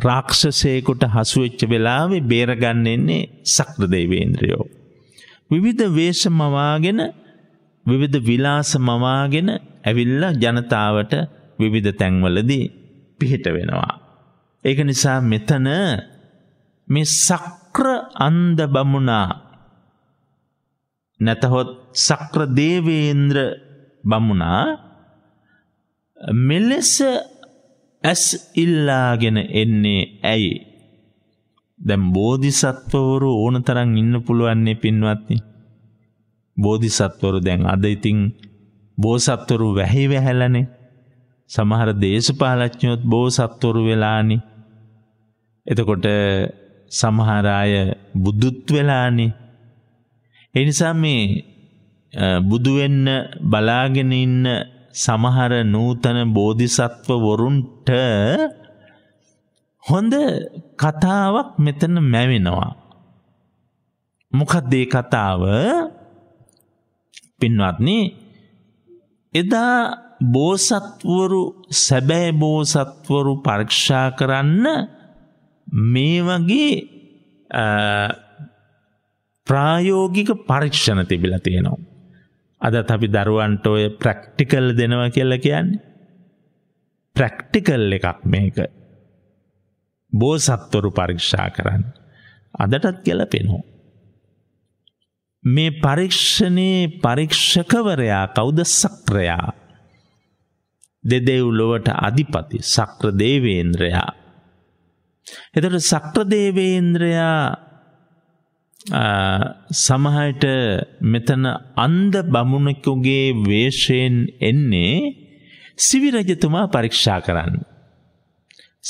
රාක්ෂසයෙකුට හසුවෙච්ච වෙලාවේ බේරගන්න එන්නේ සක්‍රදේවේන්ද්‍රයෝ. විවිධ වේශ මවාගෙන විවිධ විලාස මවාගෙන ඇවිල්ලා ජනතාවට විවිධ තැන්වලදී පිහිට වෙනවා. ඒක නිසා මෙතන මේ සක් සක්‍ර අන්ද බමුණා නැතහොත් සක්‍ර දේවේන්ද්‍ර බමුණා මෙලෙස ඇස් ඉල්ලාගෙන එන්නේ ඇයි දැම් බෝධිසත්වවරු ඕන තරන් ඉන්න පුළුවන්නේ පින්වත්නි බෝධිසත්වරු දැන් අද ඉතිං බෝසත්වරු වැහි වැහැලනේ සමහර දේශපාලච්ඥයොත් බෝසත්වරු වෙලානි එතකොට සමහර අය බුදුත් වෙලානේ. ඒ නිසා මේ බුදු වෙන්න බලාගෙන ඉන්න සමහර නූතන බෝධිසත්ව වරුන්ට හොඳ කතාවක් මෙතන මැවෙනවා. මොකක්ද ඒ කතාව? පින්වත්නි එදා බෝසත්වරු සැබෑ බෝසත්වරු පරීක්ෂා කරන්න මේ වගේ ප්‍රායෝගික පරීක්ෂණ තිබිලා තියෙනවා. අදත් අපි දරුවන්ට ඔය ප්‍රක්ටිකල් දෙනවා කියලා කියන්නේ. ප්‍රක්ටිකල් එකක් මේක. බෝසත්වරු පරීක්ෂා කරන්න. අදටත් කියලා පෙනෝ. මේ පරීක්ෂණයේ පරීක්ෂකවරයා කෞද සක්‍රයා. දෙදෙව්ලොවට අධිපති සක්‍ර දේවේන්ද්‍රයා එතට සක්‍රදේවේන්ද්‍රයා සමහයට මෙතන අන්ද බමුණකුගේ වේශයෙන් එන්නේ සිවිරජතුමා පරීක්ෂා කරන්න.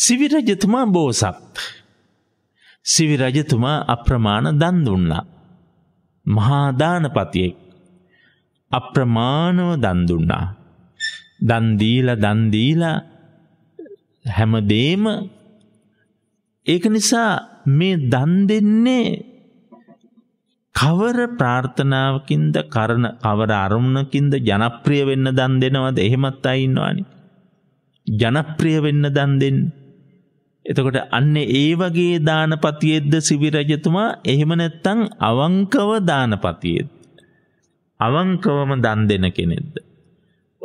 සිවිරජතුමා බෝසත්. සිවිරජතුමා අප්‍රමාණ දන් දුන්නා. මහාදානපතියෙක් අප්‍රමාණව දන් දුන්නා. දන්දීල දන්දීලා හැමදේම ඒක නිසා මේ දන් දෙන්නේ කවර ප්‍රාර්ථනාවකින්ද කරන කවර අරමුණකින්ද ජනප්‍රිය වෙන්න දන් දෙනවද එහෙමත් අය ඉන්නවනේ. ජනප්‍රිය වෙන්න දන් දෙන්න. එතකොට අන්න ඒ වගේ දානපතියෙද්ද සිවිරජතුමා එහෙම නැත්තං අවංකව දානපතියෙත්. අවංකවම දන් දෙන කෙනෙද්ද.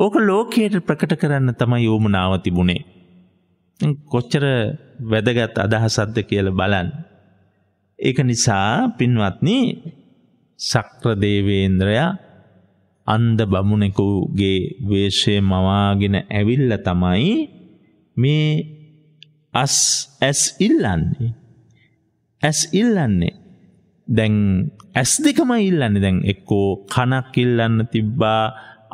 ඕක ලෝකයට ප්‍රකට කරන්න තමයි යෝමනාව තිබුණේ. කොච්චර වැදගත් අදහසක්ද කියල බලන්. ඒක නිසා පින්වත්නි සක්‍රදේවේන්ද්‍රයා අන්ද බමුණෙකුගේ වේශය මවාගෙන ඇවිල්ල තමයි මේ අස් ඇස් ඉල්ලන්නේ. ඇස් ඉල්ලන්නේ. දැන් ඇස් දෙකම ඉල්ලන්නේ දැන් එක්කෝ කනක් ඉල්ලන්න තිබ්බා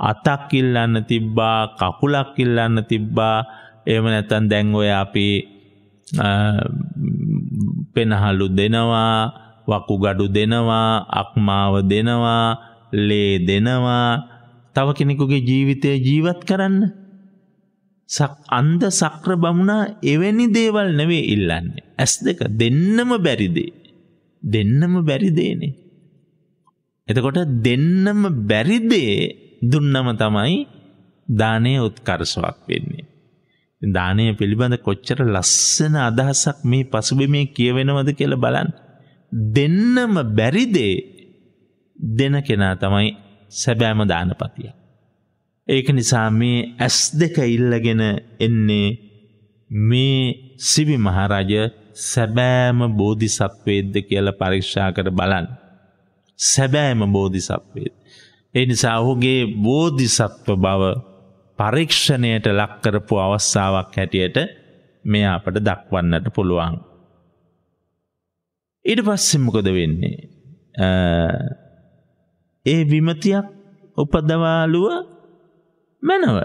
අතක් ඉල්ලන්න තිබ්බා කකුලක් ඉල්ලන්න තිබ්බා එම නැතන් දැන් ඔය අපේ පෙනහලු දෙනවා වකුගඩු දෙනවා අක්මාව දෙනවා ලේ දෙනවා තව කෙනෙකුගේ ජීවිතය ජීවත් කරන්න අන්ද සක්‍ර බමුණා එවැනි දේවල් නෙවේ ඉල්ලන්නේ ඇස් දෙක දෙන්නම බැරිදේ දෙන්නම බැරිදේනේ එතකොට දෙන්නම බැරිදේ දුන්නම තමයි දානය උත්කර්සවක් වෙන්නේ දානය පිළිබඳ කොච්චර ලස්සන අදහසක් මේ පසුබිමේ කියවෙනවද කියලා බලන්න. දෙන්නම බැරිදේ දෙන කෙනා තමයි සැබෑම දානපතිය. ඒක නිසා මේ ඇස් දෙක ඉල්ලගෙන එන්නේ මේ සිවි මහරජ සැබෑම බෝධිසත්වේද්ද කියලා පරීක්ෂා කර බලන්න. සැබෑම බෝධිසත්වේද. ඒ නිසා ඔහුගේ බෝධිසත්ව බව පරීක්ෂණයට ලක්කරපු අවස්ථාවක් හැටියට මෙ අපට දක්වන්නට පුළුවන්. ඉඩ පස්සෙමකොද වෙන්නේ. ඒ විමතියක් උපදවාලුව මැනව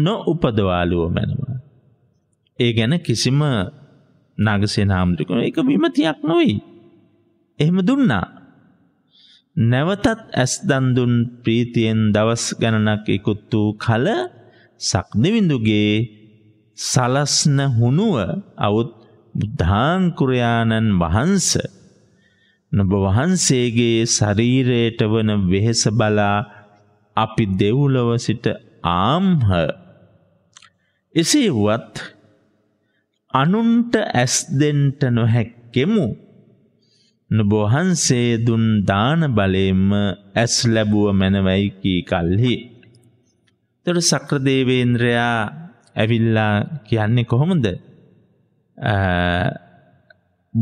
නො උපදවාලුව මැනව. ඒ ගැන කිසිම නගසේ නාම්ටිකුණ එක විමතියක් නොවයි. එහෙම දුන්නා. නැවතත් ඇස්දන්දුන් ප්‍රීතියෙන් දවස් ගණනක් ඉකුත් වූ කල සක්දවිඳුගේ සලස්න හුණුව අවුත් බුද්ධාංකුරයාණන් වහන්ස නොබ වහන්සේගේ ශරීරයට වන වෙහෙස බලා අපි දෙව්ලොව සිට ආම්හ එසේ වුවත් අනුන්ට ඇස් දෙන්ට නොහැක්කෙමු නුබොහන්සේ දුන් දාන බලයෙන්ම ඇස් ලැබුව මැනවයි කී කල්හි. තොට සක්‍රදේවේන්ද්‍රයා ඇවිල්ලා කියන්නේ කොහොමද.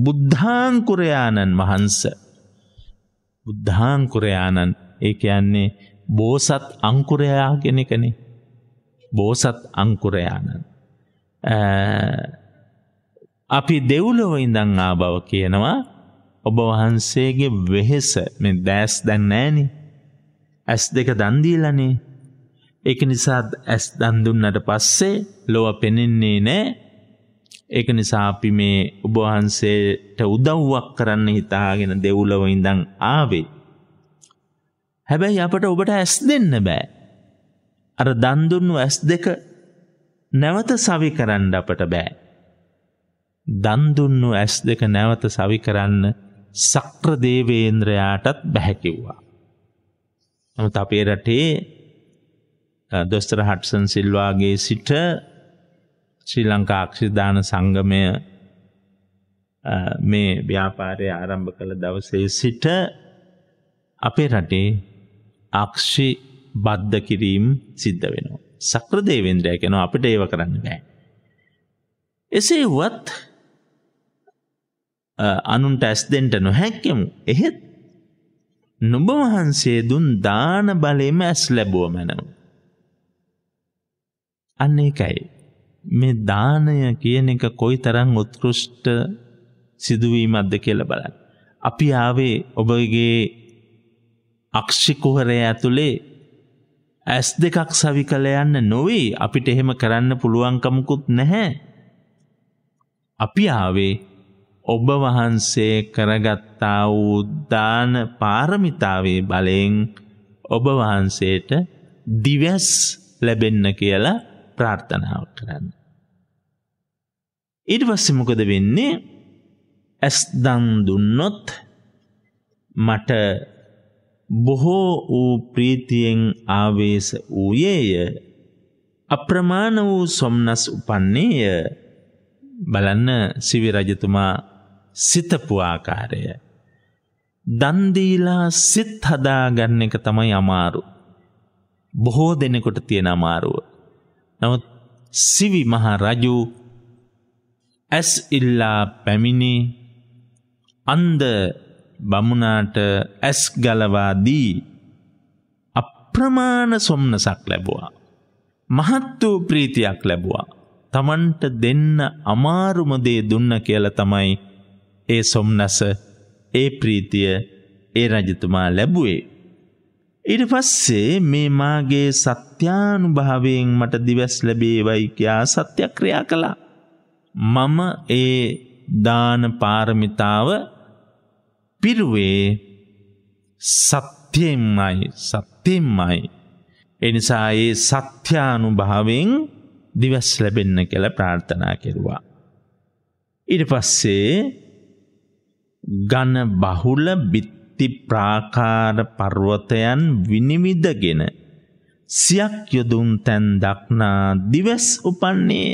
බුද්ධාංකුරයාණන් වහන්ස බුද්ධාංකුරයාණන් ඒ කියන්නේ බෝසත් අංකුරයා කෙනෙකනේ බෝසත් අංකුරයාණන් අපි දෙව්ලොව ඉඳං ආභව කියනවා ඔබ වහන්සේගේ වෙහෙස මේ දැස් දැන් නෑනේ. ඇස් දෙක දන් දීලානේ. ඒක නිසා ඇස් දන් දුන්නට පස්සේ ලොව පෙනෙන්නේ නෑ. ඒක නිසා අපි මේ ඔබ වහන්සේට උදව්වක් කරන්න හිතාගෙන දෙව්ලොව ඉඳන් ආවේ. හැබැයි අපට ඔබට ඇස් දෙන්න බෑ. අර දන් දුන්නු ඇස් දෙක නැවත සවි කරන්න අපට බෑ. දන් දුන්නු ඇස් දෙක නැවත සවි කරන්න සක්‍රදේවේන්ද්‍රයාටත් බැහැකිව්වා. නමුත් අපේ රටේ දොස්තර හට්සන් සිල්වාගේ සිට ශ්‍රී ලංකා අක්ෂිදාන සංගමය මේ ව්‍යාපාරය ආරම්භ කළ දවසේ සිට අපේ රටේ අක්ෂි බද්ධ කිරීම් සිද්ධ වෙනවා. සක්‍රදේවේන්ද්‍රය කෙනවා අපිට ඒව කරන්න බෑ. එසේ වත් අනුන්ට ඇස් දෙෙන්ට නොහැක්කෙමු. එහෙත් නුඹ වහන්සේ දුන් දාන බලේම ඇස් ලැබුව මැනව. අන්න එකයි. මේ දානය කියන එක කොයි තරං උත්කෘෂ්ට සිදුවීමක්ද කියල බලන්න. අපි ආවේ ඔබගේ අක්ෂිකුහරය ඇතුළේ ඇස් දෙකක් සවි කළ යන්න නොවී අපිට එහෙම කරන්න පුළුවන්කමකුත් නැහැ. අපි ආවේ ඔබ වහන්සේ කරගත්තා වූ දාන පාරමිතාවේ බලයෙන් ඔබ වහන්සේට දිවස් ලැබෙන්න කියලා ප්‍රාර්ථනාව කරන්න. ඊට පස්සේ මොකද වෙන්නේ? ඇස් දන් දුන්නොත් මට බොහෝ වූ ප්‍රීතියෙන් ආවේශ වූයේය. අප්‍රමාණ වූ සොම්නස් උපන්නේය. බලන්න සිවි රජතුමා සිතපු ආකාරය. දන්දීලා සිත් හදාගන්න එක තමයි අමාරු. බොහෝ දෙනෙකොට තියෙන අමාරුව. නවත් සිවි මහා රජු ඇස් ඉල්ලා පැමිණි අන්ද බමුණාට ඇස් ගලවාදී අප්‍රමාණ සොම්නසක් ලැබවා. මහත් වූ ප්‍රීතියක් ලැබවා. තමන්ට දෙන්න අමාරුමදේ දුන්න කියල තමයි ඒ සොම්නස ඒ ප්‍රීතිය ඒ රජතුමා ලැබුවේ. ඉට පස්සේ මේ මාගේ සත්‍යානු භාවයෙන් මට දිවැස් ලැබේවයි කියා සත්‍යයක් ක්‍රියා කළා. මම ඒ දාන පාරමිතාව පිරුවේ සත්‍යයෙන්මයි සත්‍යයෙන්මයි. එනිසා ඒ සත්‍යානු භාවෙන් දිවස් ලැබෙන්න කළ ප්‍රාර්ථනා කෙරුවා. ඉට පස්සේ ඝන බහුල බිත්ති ප්‍රාකාර පර්වතයන් විනිවිදගෙන සියක් යොදුන් තැන් දක්නා දිවස් උපන්නේය.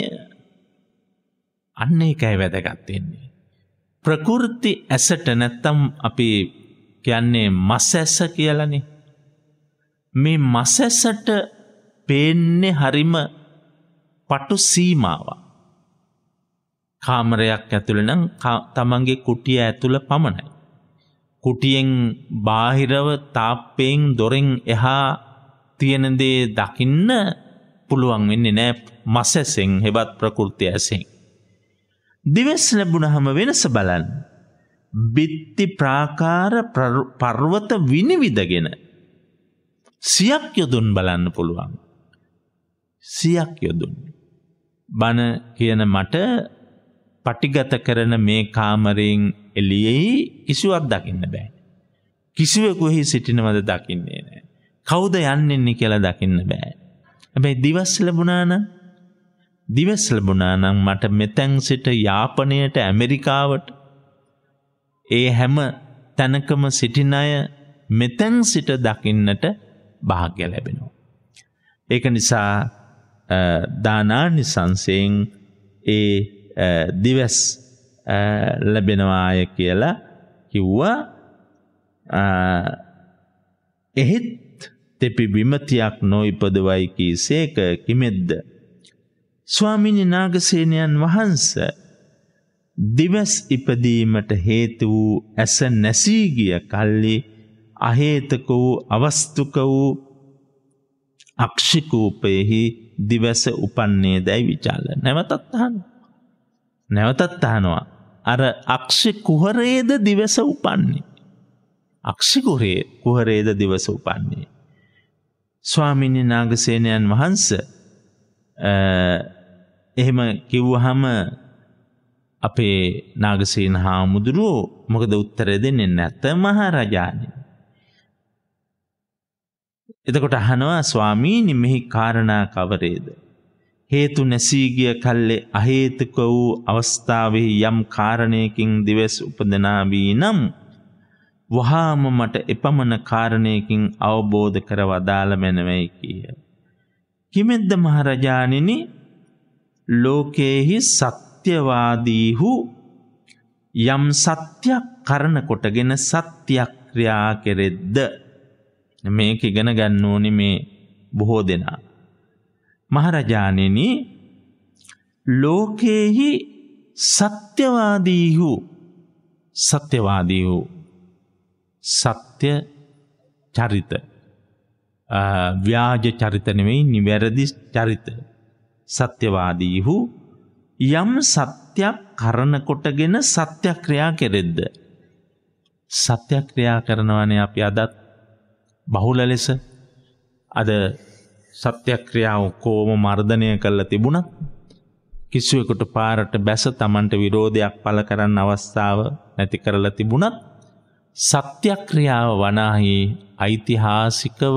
අන්න ඒකයි වැදගත් වෙන්නේ. ප්‍රකෘති ඇසට නැත්තම් අපි කියන්නේ මස් ඇස කියලානේ. මේ මස් ඇසට පේන්නේ හරිම පටු සීමාවක්. කාමරයක් ඇතුළ නම් තමන්ගේ කුටිය ඇතුළ පමණයි. කුටියෙන් බාහිරව තාප්පයෙන් දොරෙන් එහා තියෙන දේ දකින්න පුළුවන් වෙන්නේ නෑ මසැසෙන් හෙවත් ප්‍රකෘති ඇසෙන්. දිවෙස් ලැබුණහම වෙනස බලන්න. බිත්ති ප්‍රාකාර පර්වත විනිවිදගෙන සියක් යොදුන් බලන්න පුළුවන්. සියක් යොදුන්. බණ කියන මට පටිගත කරන මේ කාමරයෙන් එළියෙහි කිසිවක් දකින්න බෑ. කිසිවෙකුෙහි සිටිනවද දකින්නේ නෑ. කවුද යන්නෙන්නේ කියලා දකින්න බෑ. හැබැයි දිවස් ලැබුණානම් දිවස් ලැබුණානම් මට මෙතැන් සිට යාපනයට ඇමරිකාවට ඒ හැම තැනකම සිටින අය මෙතැන් සිට දකින්නට භාග්‍ය ලැබෙනවා. ඒක නිසා දානානිසංසයෙන් ඒ දිවස් ලැබෙනවාය කියලා කිව්වා එහෙත් තෙපි විමතියක් නොයිපදවයි කී සේක කිමෙද්ද. ස්වාමිනි නාගසේනයන් වහන්ස දිවස් ඉපදීමට හේතු වූ ඇස නැසීගිය කල්ලි අහේතක වූ අවස්තුක වූ අක්ෂිකූපයෙහි දිවස උපන්නේ දැයි විචාල නැවතත් අහන්න. නැවතත් අහනවා. අර අක්ෂි කුහරේද දිවස උපන්නේ. අක්ෂිකුරේ කුහරේද දිවස උපන්නේ. ස්වාමිණි නාගසේනයන් වහන්ස එහෙම කිව්වහම අපේ නාගසේන හාමුදුරුවෝ මොකද උත්තර දෙන්නේ නැත මහරජාණන්. එතකොට අහනවා ස්වාමීනි මෙහි කාරණා කවරේද? හේතු නැසීගිය කල්ලෙ අහේතුක වූ අවස්ථාවෙහි යම් කාරණයකින් දිවෙස් උපදනාවී නම් වහාම මට එපමණ කාරණයකින් අවබෝධ කර වදාළ මැනවැයි කියය. කිමෙද්ද මහරජාණනි ලෝකයෙහි සත්‍යවාදීහු යම් සත්‍යයක් කරන කොටගෙන සත්‍යයක් ක්‍රියා කෙරෙද්ද මේක ඉගෙන ගන්න ඕනි මේ බොහෝ දෙනා. මහරජානෙන ලෝකයෙහි සත්‍යවාදීහු සත්‍යවාදීහු සත්‍ය චරිත ව්‍යාජ චරිතනෙවෙයි නිවැරදි චරිත සත්‍යවාදීහු යම් සත්‍යයක් කරනකොටගෙන සත්‍යක්‍රියා කෙරෙද්ද. සත්‍යක්‍රියා කරනවනේ අපි අදත් බහුල ලෙස අද සත්‍යක්‍රියා ඔක්කොම මර්ධනය කරලා තිබුණත් කිසිවෙකුට පාරට බැස තමන්ට විරෝධයක් පළ කරන්න අවස්ථාව නැති කරලා තිබුණත් සත්‍යක්‍රියාව වනාහි ඓතිහාසිකව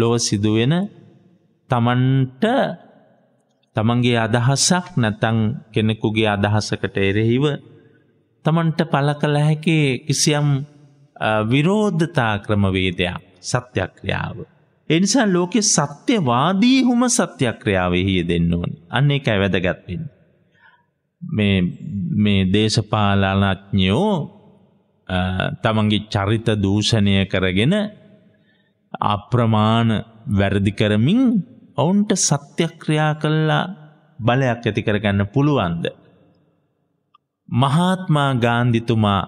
ලොව සිදුවෙන තමන්ට තමන්ගේ අදහසක් නැතන් කෙනෙකුගේ අදහසකට එරෙහිව තමන්ට පල කළ හැකි කිසියම් විරෝධතා ක්‍රමවේදයක් සත්‍යක්‍රියාව. එනිසා ලෝකෙ සත්‍යවාදී හුම සත්‍යක්‍රියාවේ හිය දෙන්න ඕනි. අන්න ඒකයි වැදගත් වෙන්නේ. මේ මේ දේශපාලනඥයෝ තමන්ගේ චරිත දූෂණය කරගෙන අප්‍රමාණ වැරදි කරමින් ඔවුන්ට සත්‍යක්‍රියා කළා බලයක් ඇති කරගන්න පුළුවන්ද? මහාත්මා ගාන්ධිතුමා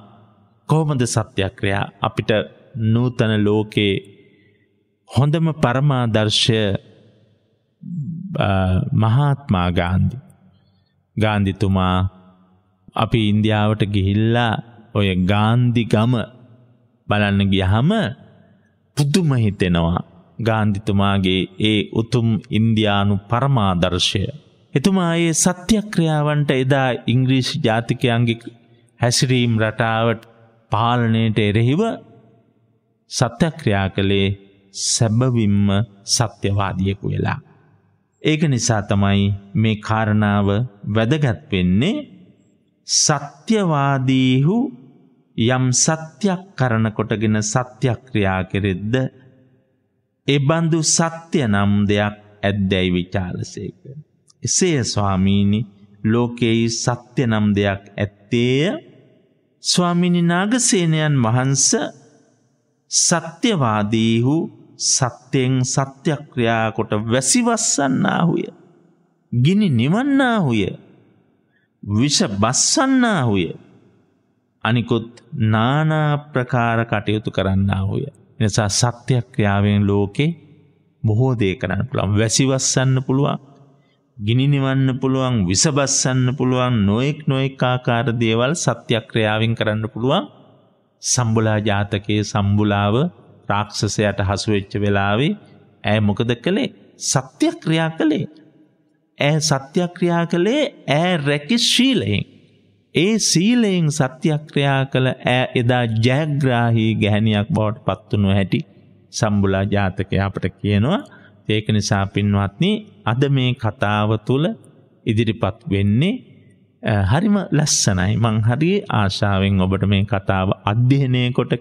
කොහොමද සත්‍යක්‍රියා අපිට නූතන ලෝකේ හොඳම පරමාදර්ශය මහාත්මා ගාන්ධි. ගාන්ධිතුමා අපි ඉන්දියාවට ගිහිල්ලා ඔය ගාන්ධි ගම බලන්න ගියහම පුදුම හිතෙනවා ගාන්ධිතුමාගේ ඒ උතුම් ඉන්දියානු පරමාදර්ශය. එතුමා ඒ සත්‍යක්‍රියාවන්ට එදා ඉංග්‍රීසි ජාතිකයන්ගේ හැසිරීම් රටාවට පාලනයට එරෙහිව සත්‍යක්‍රියා කළේ සැබවින්ම සත්‍යවාදියෙකු වෙලා. ඒක නිසා තමයි මේ කාරණාව වැදගත් වෙන්නේ සත්‍යවාදීහු යම් සත්‍යයක් කරන කොටගෙන සත්‍යක්‍රියා කෙරෙද්ද එබඳු සත්‍ය නම් දෙයක් ඇද්දැයි විචාලසේක. එසේය ස්වාමීනි ලෝකෙහි සත්‍ය නම් දෙයක් ඇත්තේය ස්වාමිනි නාගසේනයන් වහන්ස සත්‍යවාදීහු සත්‍යයෙන් සත්‍යක්‍රියා කොට වැසිවස්සන්නාහුය. ගිනි නිවන්නාහුය. විෂ බස්සන්නාහුය. අනිකුත් නානා ප්‍රකාර කටයුතු කරන්නාහුය. නිසා සත්‍යක්‍රියාවෙන් ලෝකේ බොහෝ දේ කරන්න පුළුවන් වැසිවස්සන්න පුළුවන් ගිනි නිවන්න පුළුවන් විසබස්සන්න පුළුවන් නොයෙක් නොයෙක් ආකාර දේවල් සත්‍යක්‍රියාවෙන් කරන්න පුළුවන් සම්බුලා ජාතකයේ සම්බුලාව තාක්ෂසයට හසුවෙච්ච වෙලාවේ ඇය මොකද කළේ සත්‍යක්‍රියා කළේ. ඇ සත්‍යක්‍රියා කළේ ඇ රැකි ශීලයෙන්. ඒ සීලයෙන් සත්‍යක්‍රියා කළ ඇ එදා ජයග්‍රාහී ගැහැනියක් බවට පත්වනු හැටි සම්බුලා ජාතකය අපට කියනවා ඒක නිසා පින්වත්නි අද මේ කතාව තුළ ඉදිරිපත් වෙන්නේ හරිම ලස්සනයි මං හරි ආශාවෙන් ඔබට මේ කතාව අධ්‍යයනය කොට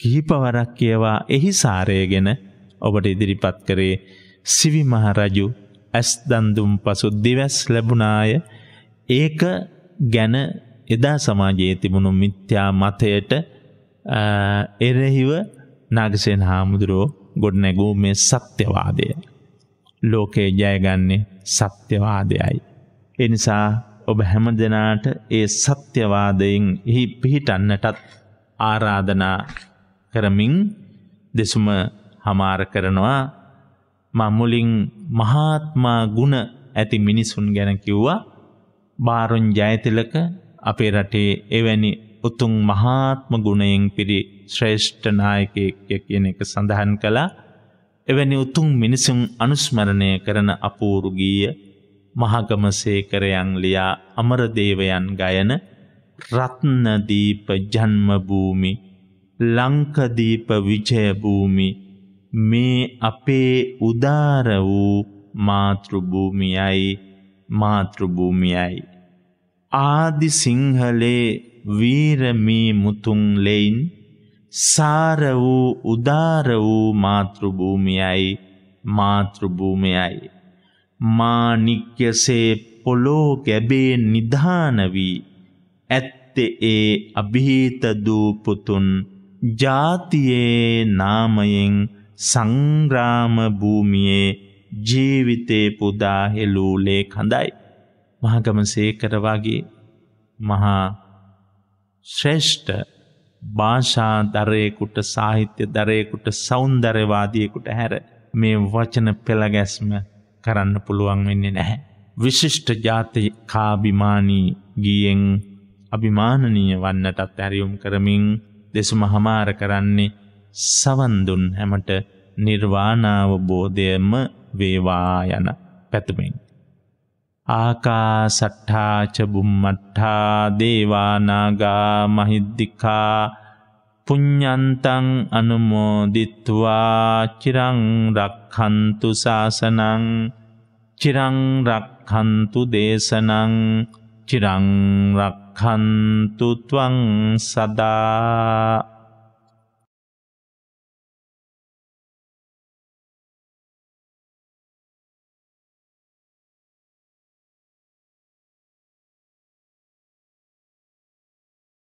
කිහිපවරක් කියවා එහි සාරය ගැන ඔබට ඉදිරිපත් කරේ සිවි මහරජු ඇස් දන්දුම් පසු දිවැස් ලැබුණාය ඒක ගැන එදා සමාජයේ තිබුණු මිත්‍යා මතයට එරෙහිව නාගසෙන් හාමුදුරුවෝ ගොඩ නැගූ මේ සත්‍යවාදය. ලෝකයේ ජයගන්නේ සත්‍යවාදයයි. එනිසා ඔබ හැම දෙනාට ඒ සත්‍යවාදයෙන් එහි පිහිටන්නටත් ආරාධනා කරමින් දෙසුම හමාර කරනවා මම මුලින් මහාත්මා ගුණ ඇති මිනිසුන් ගැන කිව්වා බාරුන් ජයතිලක අපේ රටේ එවැනි උතුම් මහාත්ම ගුණයෙන් පිරි ශ්‍රේෂ්ඨ නායකයෙක් කියන එක සඳහන් කළා එවැනි උතුම් මිනිසුන් අනුස්මරණය කරන අපූරු ගීය මහගමසේකරයන් ලියා අමරදේවයන් ගයන රත්නදීප ජන්මභූමි ලංකදීප විජයභූමි මේ අපේ උදාර වූ මාතෘභූමියයි මාතෘභූමියයි. ආදි සිංහලේ වීරමී මුතුන් ලෙයින් සාර වූ උදාර වූ මාතෘභූමියයි මාතෘභූමියයි. මානික්‍යසේ පොලෝ ගැබේ නිධාන වී ඇත්තේ ඒ අභීත දූපුතුන් ජාතියේ නාමයෙන් සංග්‍රාම භූමියේ ජීවිතේ පුදා හෙලූලේ කඳයි. මහගම සේකරවාගේ මහා ශ්‍රේෂ්ඨ භාෂා දරයෙකුට සාහිත්‍ය දරයෙකුට සෞන්දරවාදියෙකුට හැර මේ වචන පෙළගැස්ම කරන්න පුළුවන් වෙන්නේ නැහැ. විශිෂ්ට ජාති කාබිමානී ගියෙන් අභිමානනීය වන්නටත් ඇරියුම් කරමින් දෙසුම හමාර කරන්නේ සවන්දුන් හැමට නිර්වාණාවබෝධයම වේවා යන පැතුමින්. ආකා සට්ඨාචබුම්මට්ඨා දේවානාගා මහිද්දිිකා පුඤ්ඥන්තං අනුමෝදිත්වා චිරං රක්හන්තු සාසනං චිරං රක්හන්තු දේශනං චිරං රක් රක්හන්තුත්වං සදා